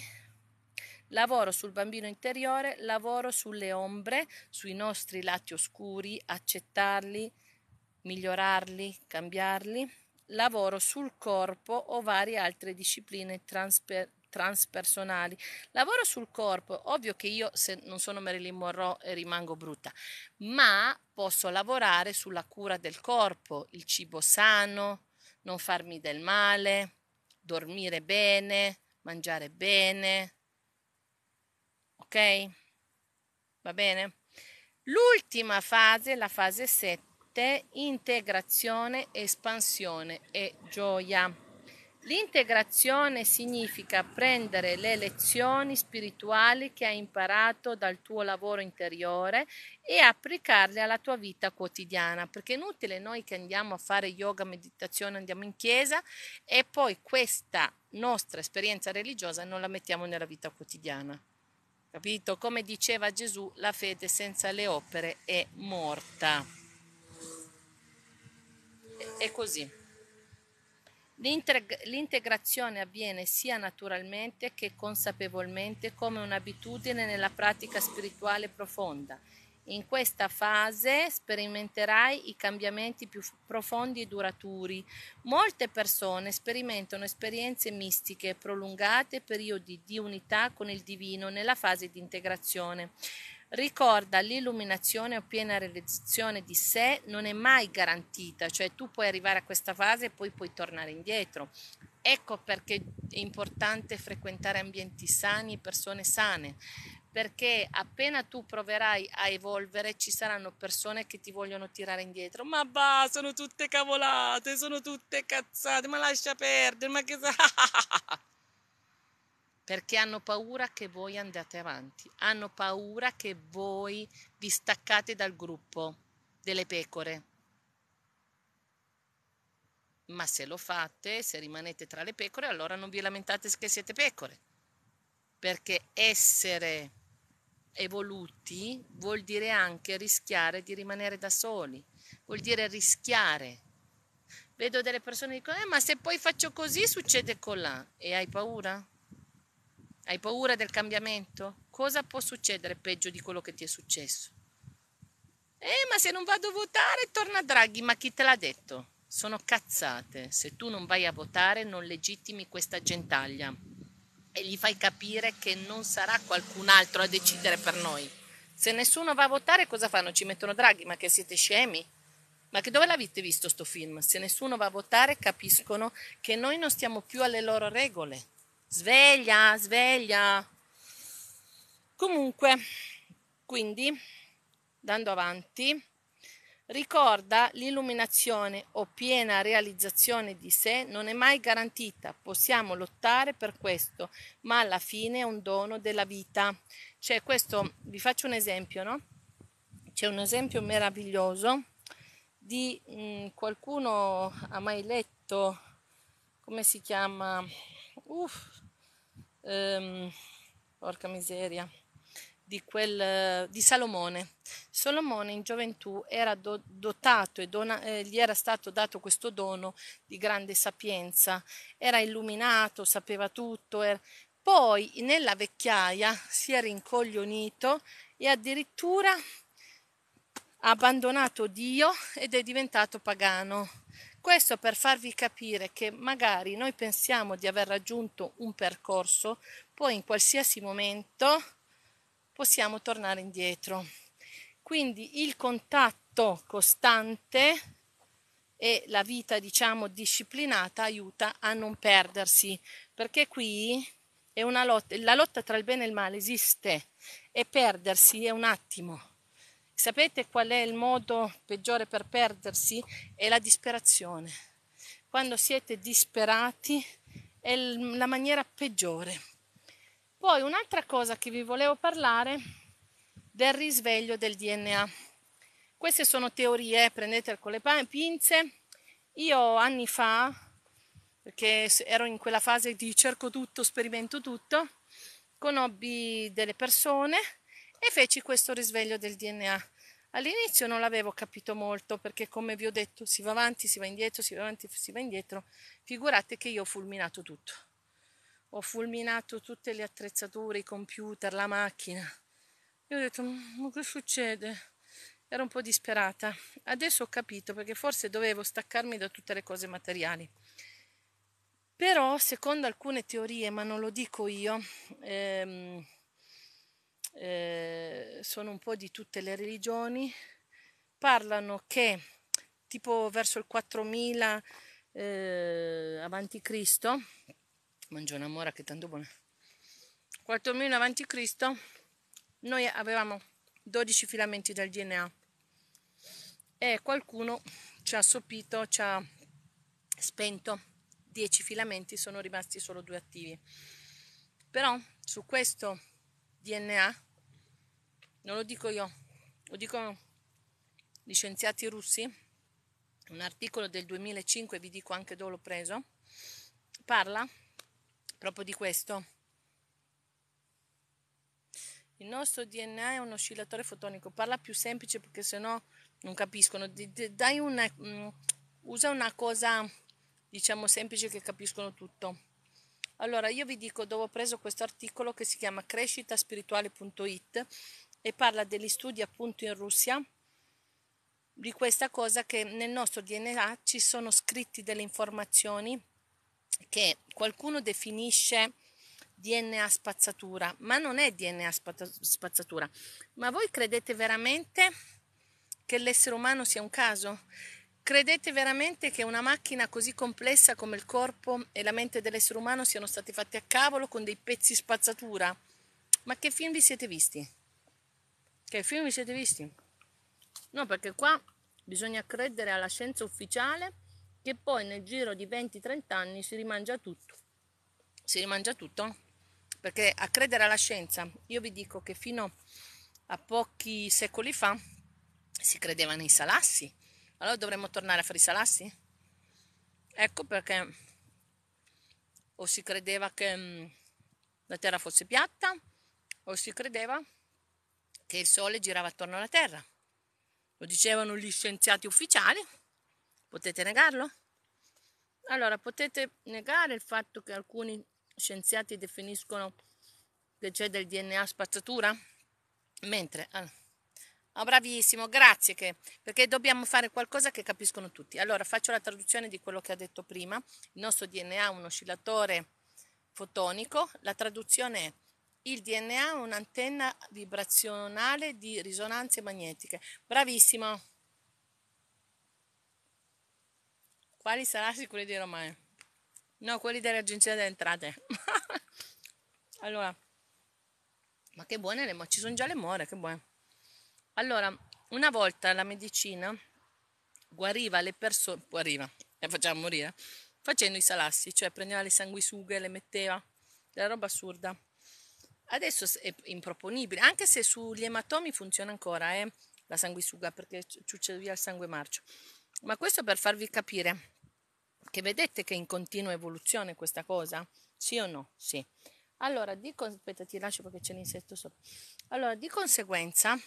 lavoro sul bambino interiore, lavoro sulle ombre, sui nostri lati oscuri, accettarli, migliorarli, cambiarli. Lavoro sul corpo o varie altre discipline transper- transpersonali, lavoro sul corpo, ovvio che io se non sono Marilyn Monroe eh, rimango brutta, ma posso lavorare sulla cura del corpo, il cibo sano, non farmi del male, dormire bene, mangiare bene. Ok? Va bene? L'ultima fase, la fase 7, integrazione, espansione e gioia. L'integrazione significa prendere le lezioni spirituali che hai imparato dal tuo lavoro interiore e applicarle alla tua vita quotidiana, perché è inutile noi che andiamo a fare yoga, meditazione, andiamo in chiesa e poi questa nostra esperienza religiosa non la mettiamo nella vita quotidiana. Capito? Come diceva Gesù, la fede senza le opere è morta. È così. L'integrazione avviene sia naturalmente che consapevolmente come un'abitudine nella pratica spirituale profonda. In questa fase sperimenterai i cambiamenti più profondi e duraturi. Molte persone sperimentano esperienze mistiche prolungate, periodi di unità con il divino nella fase di integrazione. Ricorda, l'illuminazione o piena realizzazione di sé non è mai garantita, cioè tu puoi arrivare a questa fase e poi puoi tornare indietro. Ecco perché è importante frequentare ambienti sani, e persone sane, perché appena tu proverai a evolvere ci saranno persone che ti vogliono tirare indietro. Ma va, sono tutte cavolate, sono tutte cazzate, ma lascia perdere, ma che... *laughs* perché hanno paura che voi andate avanti, hanno paura che voi vi staccate dal gruppo delle pecore. Ma se lo fate, se rimanete tra le pecore, allora non vi lamentate che siete pecore, perché essere evoluti vuol dire anche rischiare di rimanere da soli, vuol dire rischiare. Vedo delle persone che dicono, eh, ma se poi faccio così succede colà e hai paura? Hai paura del cambiamento? Cosa può succedere peggio di quello che ti è successo? Eh, ma se non vado a votare torna Draghi, ma chi te l'ha detto? Sono cazzate. Se tu non vai a votare non legittimi questa gentaglia e gli fai capire che non sarà qualcun altro a decidere per noi. Se nessuno va a votare cosa fanno? Ci mettono Draghi, ma che siete scemi? Ma che dove l'avete visto sto film? Se nessuno va a votare capiscono che noi non stiamo più alle loro regole. Sveglia, sveglia. Comunque, quindi, dando avanti, ricorda l'illuminazione o piena realizzazione di sé non è mai garantita, possiamo lottare per questo, ma alla fine è un dono della vita. Cioè, questo, vi faccio un esempio, no? C'è un esempio meraviglioso di mh, mm, qualcuno ha mai letto, come si chiama? Uff, ehm, porca miseria, di, quel, di Salomone. Salomone in gioventù era do, dotato e dona, eh, gli era stato dato questo dono di grande sapienza, era illuminato, sapeva tutto, era, poi nella vecchiaia si è rincoglionito e addirittura ha abbandonato Dio ed è diventato pagano. Questo per farvi capire che magari noi pensiamo di aver raggiunto un percorso, poi in qualsiasi momento possiamo tornare indietro. Quindi il contatto costante e la vita diciamo disciplinata aiuta a non perdersi perché qui è una lotta, la lotta tra il bene e il male esiste e perdersi è un attimo Sapete qual è il modo peggiore per perdersi? È la disperazione. Quando siete disperati è la maniera peggiore. Poi un'altra cosa che vi volevo parlare del risveglio del DNA. Queste sono teorie, eh, prendetele con le pinze. Io anni fa, perché ero in quella fase di cerco tutto, sperimento tutto, conobbi delle persone e feci questo risveglio del DNA. All'inizio non l'avevo capito molto perché come vi ho detto si va avanti, si va indietro, si va avanti, si va indietro. Figurate che io ho fulminato tutto. Ho fulminato tutte le attrezzature, i computer, la macchina. Io ho detto, mm, ma che succede? Ero un po' disperata. Adesso ho capito perché forse dovevo staccarmi da tutte le cose materiali. Però, secondo alcune teorie, ma non lo dico io, ehm, eh, sono un po' di tutte le religioni, parlano che tipo verso il 4000 eh, avanti Cristo, mangio una mora che tanto buona, 4000 avanti Cristo, noi avevamo 12 filamenti del DNA e qualcuno ci ha sopito, ci ha spento 10 filamenti, sono rimasti solo due attivi. Però su questo DNA non lo dico io, lo dicono gli scienziati russi, un articolo del 2005, vi dico anche dove l'ho preso, parla proprio di questo. Il nostro DNA è un oscillatore fotonico, parla più semplice perché sennò non capiscono. Dai una, mm, usa una cosa, diciamo, semplice che capiscono tutto. Allora, io vi dico dove ho preso questo articolo che si chiama crescitaspirituale.it e parla degli studi appunto in Russia di questa cosa che nel nostro DNA ci sono scritti delle informazioni che qualcuno definisce DNA spazzatura, ma non è DNA spazzatura. Ma voi credete veramente che l'essere umano sia un caso? Credete veramente che una macchina così complessa come il corpo e la mente dell'essere umano siano state fatte a cavolo con dei pezzi spazzatura? Ma che film vi siete visti? Che film vi siete visti? No, perché qua bisogna credere alla scienza ufficiale che poi nel giro di 20-30 anni si rimangia tutto. Si rimangia tutto? Perché a credere alla scienza, io vi dico che fino a pochi secoli fa si credeva nei salassi. Allora dovremmo tornare a fare i salassi? Ecco perché o si credeva che mm, la terra fosse piatta o si credeva che il Sole girava attorno alla Terra. Lo dicevano gli scienziati ufficiali. Potete negarlo? Allora, potete negare il fatto che alcuni scienziati definiscono che c'è del DNA spazzatura? Mentre... Oh, bravissimo, grazie che, perché dobbiamo fare qualcosa che capiscono tutti. Allora faccio la traduzione di quello che ha detto prima. Il nostro DNA è un oscillatore fotonico. La traduzione è il DNA è un'antenna vibrazionale di risonanze magnetiche. Bravissimo! Quali saranno quelli di romani? No, quelli dell'agenzia delle entrate. *laughs* allora, ma che buone le more, ci sono già le more, che buone. Allora, una volta la medicina guariva le persone, guariva, le faceva morire, facendo i salassi, cioè prendeva le sanguisughe, le metteva, della roba assurda. Adesso è improponibile, anche se sugli ematomi funziona ancora eh, la sanguisuga perché ciuccia via il sangue marcio. Ma questo per farvi capire che vedete che è in continua evoluzione questa cosa? Sì o no? Sì. Allora, di, con... Aspetta, allora, di conseguenza,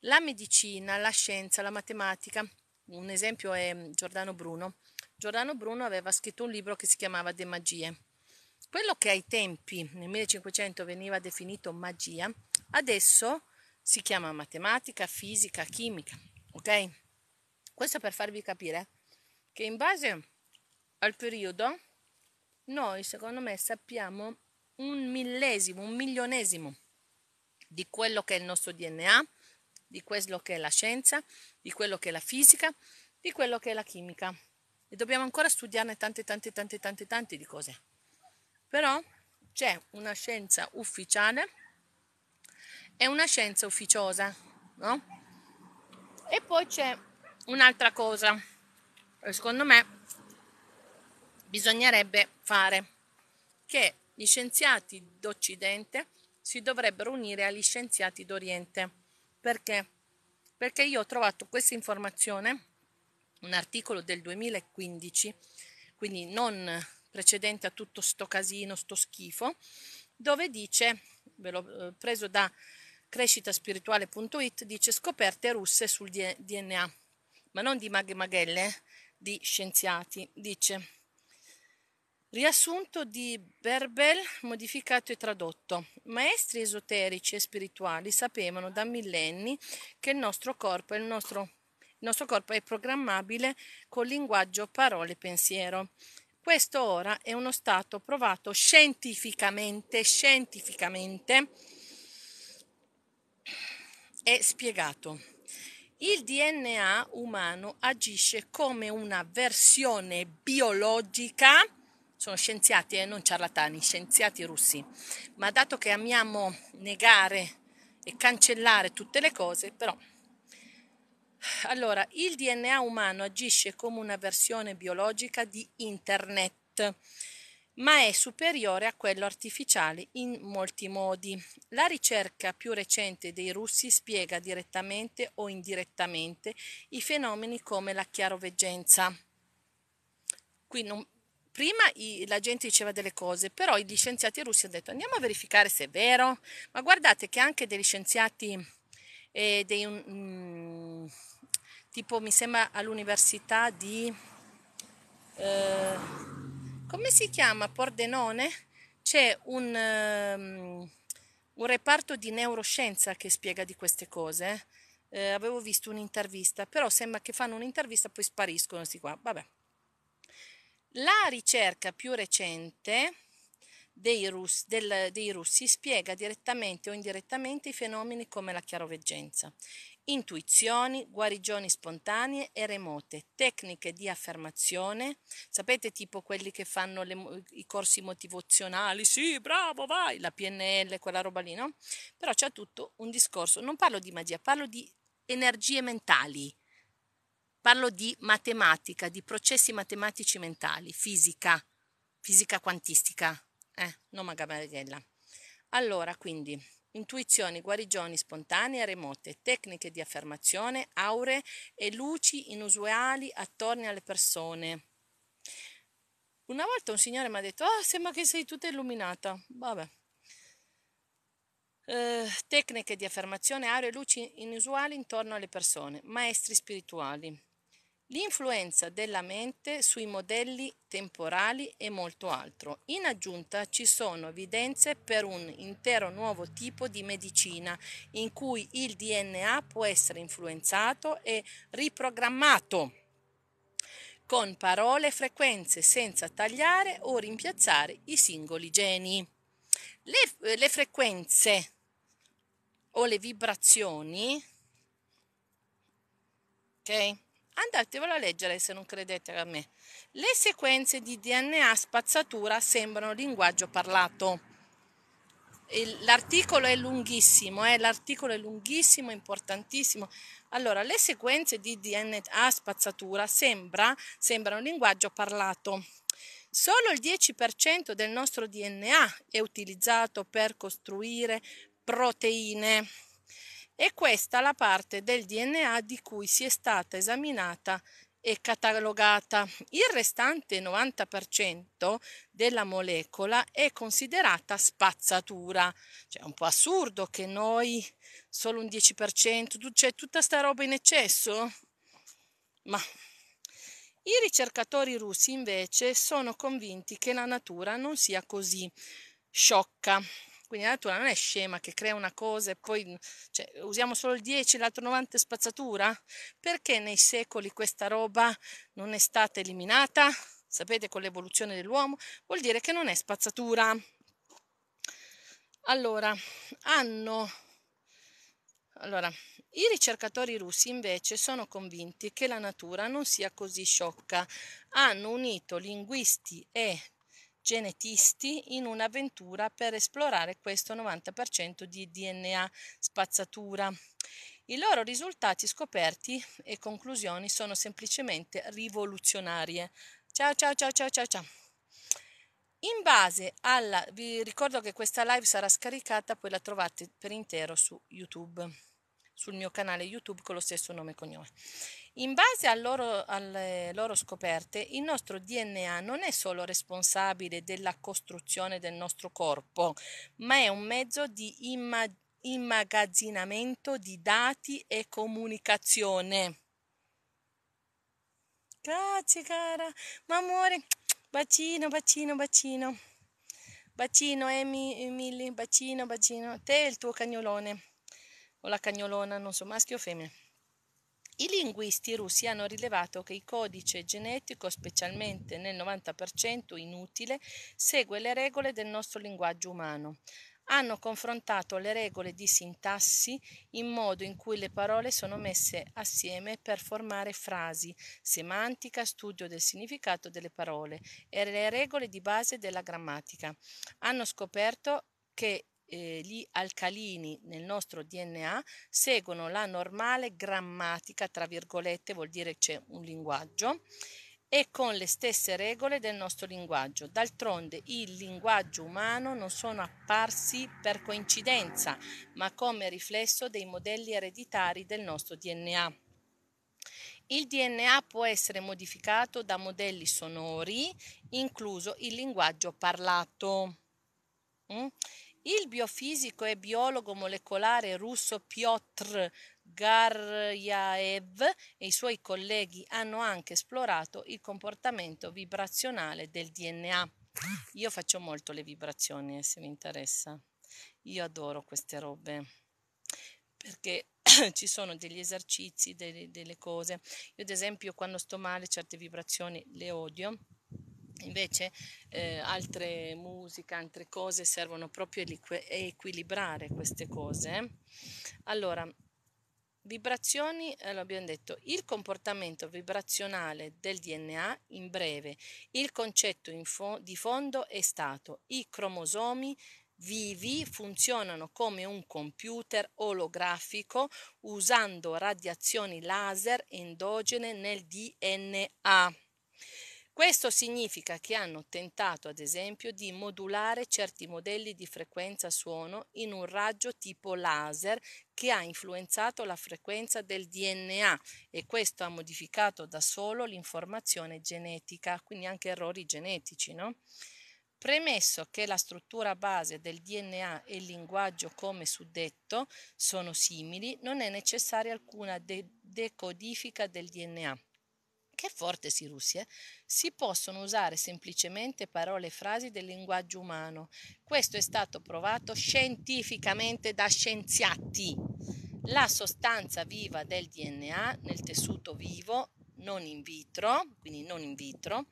la medicina, la scienza, la matematica, un esempio è mm, Giordano Bruno. Giordano Bruno aveva scritto un libro che si chiamava De Magie quello che ai tempi, nel 1500, veniva definito magia, adesso si chiama matematica, fisica, chimica, ok? Questo per farvi capire che in base al periodo noi, secondo me, sappiamo un millesimo, un milionesimo di quello che è il nostro DNA, di quello che è la scienza, di quello che è la fisica, di quello che è la chimica. E dobbiamo ancora studiarne tante, tante, tante, tante, tante di cose. Però c'è una scienza ufficiale e una scienza ufficiosa, no? E poi c'è un'altra cosa secondo me bisognerebbe fare, che gli scienziati d'Occidente si dovrebbero unire agli scienziati d'Oriente. Perché? Perché io ho trovato questa informazione, un articolo del 2015, quindi non precedente a tutto sto casino, sto schifo, dove dice, ve l'ho eh, preso da crescitaspirituale.it, dice scoperte russe sul DNA, ma non di maghe maghelle, eh, di scienziati. Dice riassunto di Berbel modificato e tradotto. Maestri esoterici e spirituali sapevano da millenni che il nostro corpo è il nostro il nostro corpo è programmabile col linguaggio parole pensiero. Questo ora è uno stato provato scientificamente, scientificamente e spiegato. Il DNA umano agisce come una versione biologica, sono scienziati e eh, non ciarlatani, scienziati russi, ma dato che amiamo negare e cancellare tutte le cose, però allora, il DNA umano agisce come una versione biologica di Internet, ma è superiore a quello artificiale in molti modi. La ricerca più recente dei russi spiega direttamente o indirettamente i fenomeni come la chiaroveggenza. Qui non, prima i, la gente diceva delle cose, però gli scienziati russi hanno detto andiamo a verificare se è vero, ma guardate che anche degli scienziati e dei, um, tipo mi sembra all'università di, eh, come si chiama, Pordenone, c'è un, um, un, reparto di neuroscienza che spiega di queste cose. Eh, avevo visto un'intervista, però sembra che fanno un'intervista e poi spariscono questi qua. Vabbè. La ricerca più recente dei, russi, del, dei russi spiega direttamente o indirettamente i fenomeni come la chiaroveggenza, intuizioni, guarigioni spontanee e remote, tecniche di affermazione, sapete tipo quelli che fanno le, i corsi motivazionali, sì, bravo, vai, la PNL, quella roba lì, no? Però c'è tutto un discorso, non parlo di magia, parlo di energie mentali, parlo di matematica, di processi matematici mentali, fisica, fisica quantistica, eh, Noma Gamariella. Allora, quindi, intuizioni, guarigioni spontanee e remote, tecniche di affermazione, aure e luci inusuali attorno alle persone. Una volta un signore mi ha detto, ah, oh, sembra che sei tutta illuminata. Vabbè. Eh, tecniche di affermazione, aure e luci inusuali intorno alle persone, maestri spirituali. L'influenza della mente sui modelli temporali e molto altro. In aggiunta ci sono evidenze per un intero nuovo tipo di medicina in cui il DNA può essere influenzato e riprogrammato con parole e frequenze senza tagliare o rimpiazzare i singoli geni. Le, le frequenze o le vibrazioni ok? Andatevelo a leggere se non credete a me. Le sequenze di DNA spazzatura sembrano linguaggio parlato. Il, l'articolo è lunghissimo, eh? l'articolo è lunghissimo, importantissimo. Allora, le sequenze di DNA spazzatura sembra, sembrano linguaggio parlato. Solo il 10% del nostro DNA è utilizzato per costruire proteine. È questa la parte del DNA di cui si è stata esaminata e catalogata. Il restante 90% della molecola è considerata spazzatura. Cioè è un po' assurdo che noi solo un 10%, c'è cioè tutta sta roba in eccesso? Ma i ricercatori russi invece sono convinti che la natura non sia così sciocca. Quindi la natura non è scema che crea una cosa e poi mhmm, cioè, usiamo solo il 10 l'altro 90 è spazzatura. Perché nei secoli questa roba non è stata eliminata? Sapete, con l'evoluzione dell'uomo vuol dire che non è spazzatura. Allora, hanno allora, i ricercatori russi invece sono convinti che la natura non sia così sciocca. Hanno unito linguisti e genetisti in un'avventura per esplorare questo 90% di DNA spazzatura. I loro risultati scoperti e conclusioni sono semplicemente rivoluzionarie. Ciao ciao ciao ciao ciao ciao. In base alla vi ricordo che questa live sarà scaricata, poi la trovate per intero su YouTube, sul mio canale YouTube con lo stesso nome e cognome. In base loro, alle loro scoperte, il nostro DNA non è solo responsabile della costruzione del nostro corpo, ma è un mezzo di imma- immagazzinamento di dati e comunicazione. Grazie cara, ma amore, bacino, bacino, bacino. Bacino eh, Emily, bacino, bacino. Te e il tuo cagnolone. O la cagnolona, non so, maschio o femmina. I linguisti russi hanno rilevato che il codice genetico, specialmente nel 90% inutile, segue le regole del nostro linguaggio umano. Hanno confrontato le regole di sintassi in modo in cui le parole sono messe assieme per formare frasi, semantica, studio del significato delle parole e le regole di base della grammatica. Hanno scoperto che eh, gli alcalini nel nostro DNA seguono la normale grammatica, tra virgolette, vuol dire c'è un linguaggio, e con le stesse regole del nostro linguaggio. D'altronde il linguaggio umano non sono apparsi per coincidenza, ma come riflesso dei modelli ereditari del nostro DNA. Il DNA può essere modificato da modelli sonori, incluso il linguaggio parlato. Mm? Il biofisico e biologo molecolare russo Piotr Garyaev e i suoi colleghi hanno anche esplorato il comportamento vibrazionale del DNA. Io faccio molto le vibrazioni, eh, se vi interessa. Io adoro queste robe perché *clears throat* ci sono degli esercizi, delle, delle cose. Io ad esempio quando sto male certe vibrazioni le odio Invece eh, altre musiche, altre cose servono proprio a equilibrare queste cose. Allora, Vibrazioni, eh, l'abbiamo detto, il comportamento vibrazionale del DNA in breve, il concetto fo- di fondo è stato i cromosomi vivi funzionano come un computer olografico usando radiazioni laser endogene nel DNA. Questo significa che hanno tentato, ad esempio, di modulare certi modelli di frequenza suono in un raggio tipo laser che ha influenzato la frequenza del DNA e questo ha modificato da solo l'informazione genetica, quindi anche errori genetici, no? Premesso che la struttura base del DNA e il linguaggio come suddetto sono simili, non è necessaria alcuna de- decodifica del DNA che forte si Russia, si possono usare semplicemente parole e frasi del linguaggio umano. Questo è stato provato scientificamente da scienziati. La sostanza viva del DNA nel tessuto vivo, non in vitro, quindi non in vitro,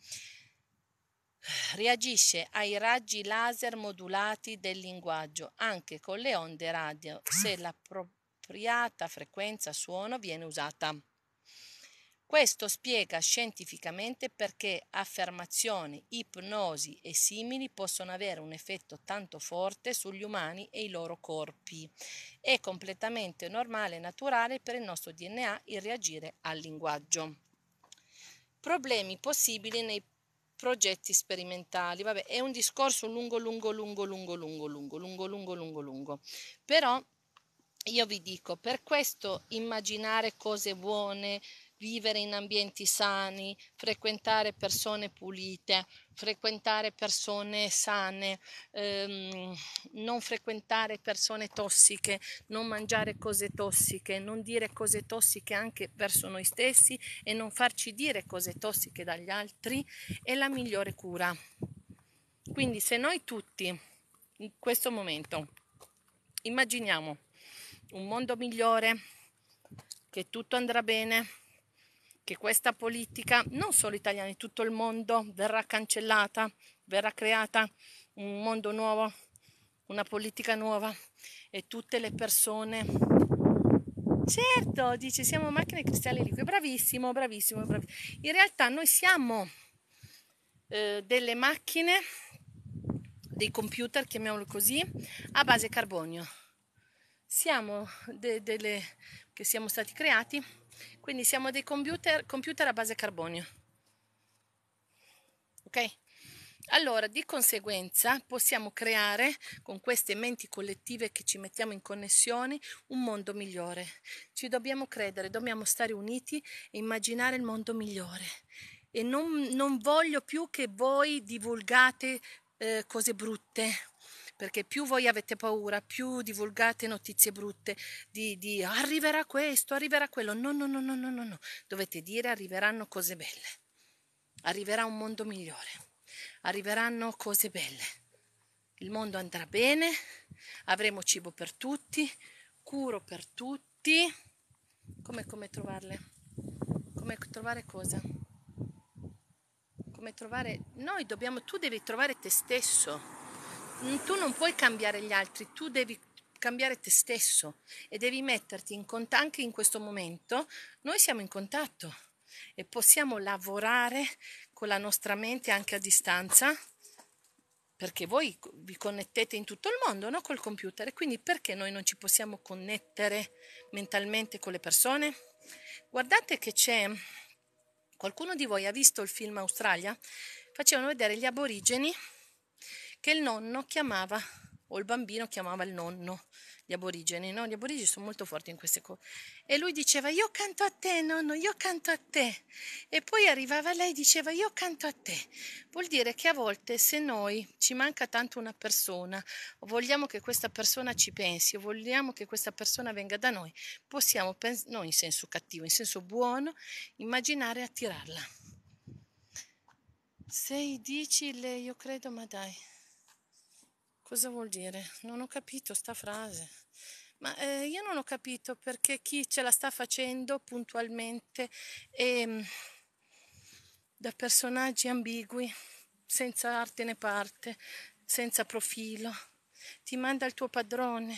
reagisce ai raggi laser modulati del linguaggio, anche con le onde radio, se l'appropriata frequenza suono viene usata. Questo spiega scientificamente perché affermazioni, ipnosi e simili possono avere un effetto tanto forte sugli umani e i loro corpi. È completamente normale e naturale per il nostro DNA il reagire al linguaggio. Problemi possibili nei progetti sperimentali. Vabbè, è un discorso lungo, lungo, lungo, lungo, lungo, lungo, lungo, lungo, lungo, lungo. Però io vi dico, per questo immaginare cose buone, vivere in ambienti sani, frequentare persone pulite, frequentare persone sane, ehm, non frequentare persone tossiche, non mangiare cose tossiche, non dire cose tossiche anche verso noi stessi e non farci dire cose tossiche dagli altri è la migliore cura. Quindi se noi tutti in questo momento immaginiamo un mondo migliore, che tutto andrà bene, che questa politica, non solo italiana, in tutto il mondo, verrà cancellata, verrà creata un mondo nuovo, una politica nuova e tutte le persone... Certo, dice, siamo macchine cristiane liquide, bravissimo, bravissimo, bravissimo. In realtà noi siamo eh, delle macchine, dei computer, chiamiamoli così, a base carbonio. Siamo de- delle che siamo stati creati quindi siamo dei computer, computer a base carbonio. Ok? Allora, di conseguenza, possiamo creare con queste menti collettive che ci mettiamo in connessione un mondo migliore. Ci dobbiamo credere, dobbiamo stare uniti e immaginare il mondo migliore. E non, non voglio più che voi divulgate eh, cose brutte perché più voi avete paura, più divulgate notizie brutte di, di arriverà questo, arriverà quello. No, no, no, no, no, no, no. Dovete dire arriveranno cose belle, arriverà un mondo migliore, arriveranno cose belle. Il mondo andrà bene, avremo cibo per tutti, curo per tutti. Come, come trovarle? Come trovare cosa? Come trovare... Noi dobbiamo, tu devi trovare te stesso tu non puoi cambiare gli altri, tu devi cambiare te stesso e devi metterti in contatto anche in questo momento. Noi siamo in contatto e possiamo lavorare con la nostra mente anche a distanza perché voi vi connettete in tutto il mondo, no? Col computer, quindi perché noi non ci possiamo connettere mentalmente con le persone? Guardate che c'è qualcuno di voi ha visto il film Australia? Facevano vedere gli aborigeni che il nonno chiamava o il bambino chiamava il nonno, gli aborigeni, no? Gli aborigeni sono molto forti in queste cose. E lui diceva io canto a te nonno, io canto a te. E poi arrivava lei e diceva io canto a te. Vuol dire che a volte se noi ci manca tanto una persona, o vogliamo che questa persona ci pensi, o vogliamo che questa persona venga da noi, possiamo, pens- non in senso cattivo, in senso buono, immaginare attirarla. Sei, dici, lei io credo, ma dai. Cosa vuol dire? Non ho capito sta frase. Ma eh, io non ho capito perché chi ce la sta facendo puntualmente e mm, da personaggi ambigui, senza arte né parte, senza profilo, ti manda il tuo padrone.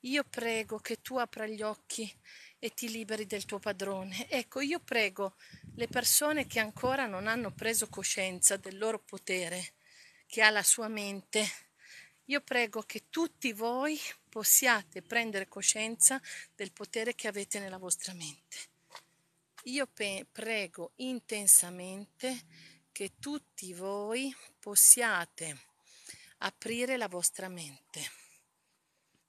Io prego che tu apra gli occhi e ti liberi del tuo padrone. Ecco, io prego le persone che ancora non hanno preso coscienza del loro potere, che ha la sua mente, io prego che tutti voi possiate prendere coscienza del potere che avete nella vostra mente. Io prego intensamente che tutti voi possiate aprire la vostra mente.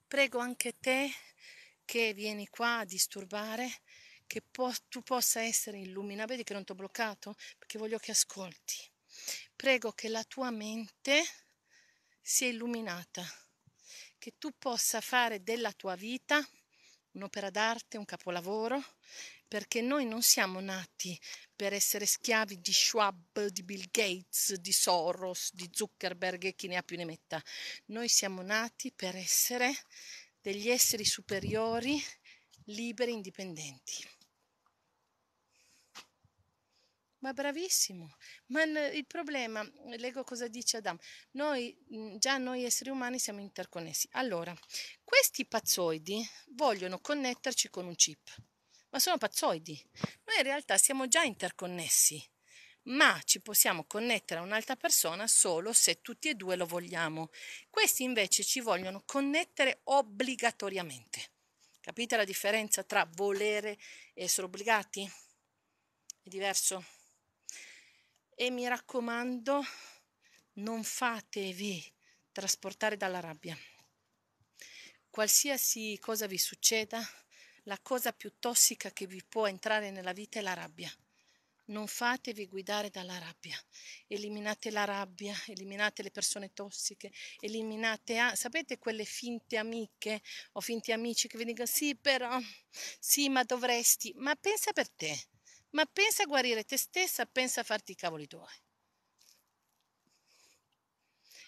Prego anche te che vieni qua a disturbare, che po- tu possa essere illuminato. Vedi che non ti ho bloccato? Perché voglio che ascolti. Prego che la tua mente sia illuminata, che tu possa fare della tua vita un'opera d'arte, un capolavoro, perché noi non siamo nati per essere schiavi di Schwab, di Bill Gates, di Soros, di Zuckerberg e chi ne ha più ne metta. Noi siamo nati per essere degli esseri superiori, liberi, indipendenti ma bravissimo. Ma il problema, leggo cosa dice Adam, noi, mhmm, già noi esseri umani siamo interconnessi. Allora, questi pazzoidi vogliono connetterci con un chip, ma sono pazzoidi. Noi in realtà siamo già interconnessi ma ci possiamo connettere a un'altra persona solo se tutti e due lo vogliamo. Questi invece ci vogliono connettere obbligatoriamente. Capite la differenza tra volere e essere obbligati? È diverso e mi raccomando, non fatevi trasportare dalla rabbia. Qualsiasi cosa vi succeda, la cosa più tossica che vi può entrare nella vita è la rabbia. Non fatevi guidare dalla rabbia. Eliminate la rabbia, eliminate le persone tossiche, eliminate, ah, sapete quelle finte amiche o finti amici che vi dicono sì però, sì ma dovresti, ma pensa per te ma pensa a guarire te stessa, pensa a farti i cavoli tuoi.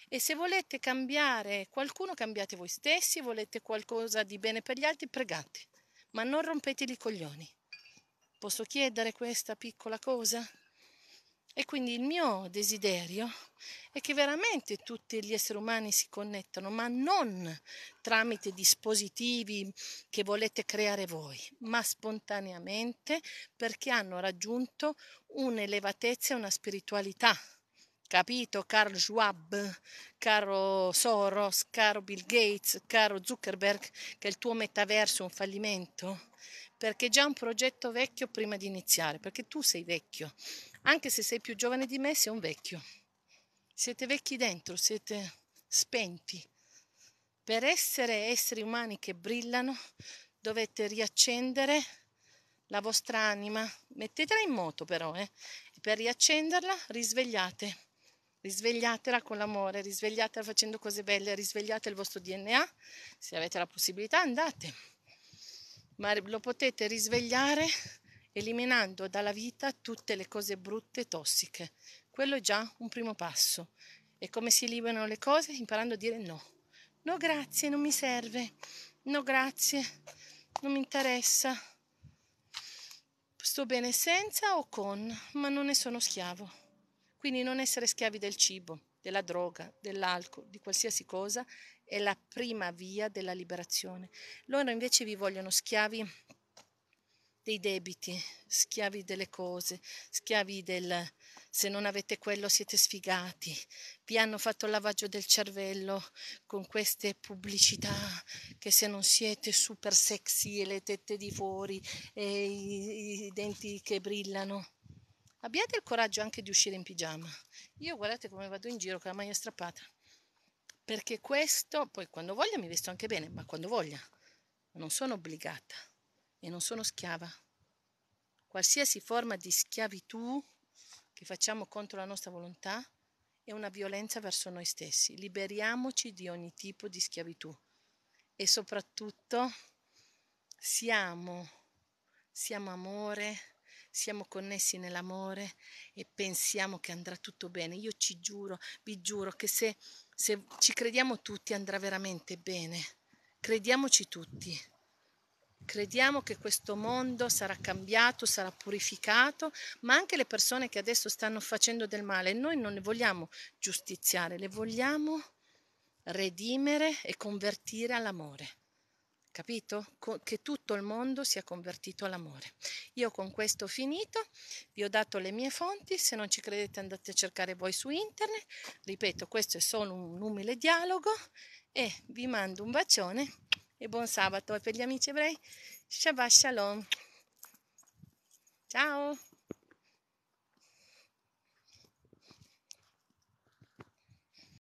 E se volete cambiare qualcuno, cambiate voi stessi, volete qualcosa di bene per gli altri, pregate, ma non rompete i coglioni. Posso chiedere questa piccola cosa? E quindi il mio desiderio è che veramente tutti gli esseri umani si connettano, ma non tramite dispositivi che volete creare voi, ma spontaneamente perché hanno raggiunto un'elevatezza e una spiritualità. Capito, Carl Schwab, caro Soros, caro Bill Gates, caro Zuckerberg, che il tuo metaverso è un fallimento? perché è già un progetto vecchio prima di iniziare, perché tu sei vecchio, anche se sei più giovane di me, sei un vecchio. Siete vecchi dentro, siete spenti. Per essere esseri umani che brillano, dovete riaccendere la vostra anima. Mettetela in moto però, eh? per riaccenderla risvegliate. Risvegliatela con l'amore, risvegliatela facendo cose belle, risvegliate il vostro DNA. Se avete la possibilità andate ma lo potete risvegliare eliminando dalla vita tutte le cose brutte e tossiche. Quello è già un primo passo. E come si liberano le cose? Imparando a dire no. No grazie, non mi serve. No grazie, non mi interessa. Sto bene senza o con, ma non ne sono schiavo. Quindi non essere schiavi del cibo, della droga, dell'alcol, di qualsiasi cosa è la prima via della liberazione. Loro invece vi vogliono schiavi dei debiti, schiavi delle cose, schiavi del se non avete quello siete sfigati. Vi hanno fatto il lavaggio del cervello con queste pubblicità che se non siete super sexy e le tette di fuori e i, i denti che brillano. Abbiate il coraggio anche di uscire in pigiama. Io guardate come vado in giro con la maglia strappata perché questo, poi quando voglia mi vesto anche bene, ma quando voglia, non sono obbligata e non sono schiava. Qualsiasi forma di schiavitù che facciamo contro la nostra volontà è una violenza verso noi stessi. Liberiamoci di ogni tipo di schiavitù e soprattutto siamo, siamo amore, siamo connessi nell'amore e pensiamo che andrà tutto bene. Io ci giuro, vi giuro che se, se ci crediamo tutti andrà veramente bene. Crediamoci tutti. Crediamo che questo mondo sarà cambiato, sarà purificato, ma anche le persone che adesso stanno facendo del male, noi non le vogliamo giustiziare, le vogliamo redimere e convertire all'amore capito? che tutto il mondo sia convertito all'amore. Io con questo ho finito, vi ho dato le mie fonti, se non ci credete andate a cercare voi su internet, ripeto questo è solo un umile dialogo e vi mando un bacione e buon sabato e per gli amici ebrei Shabbat Shalom. Ciao!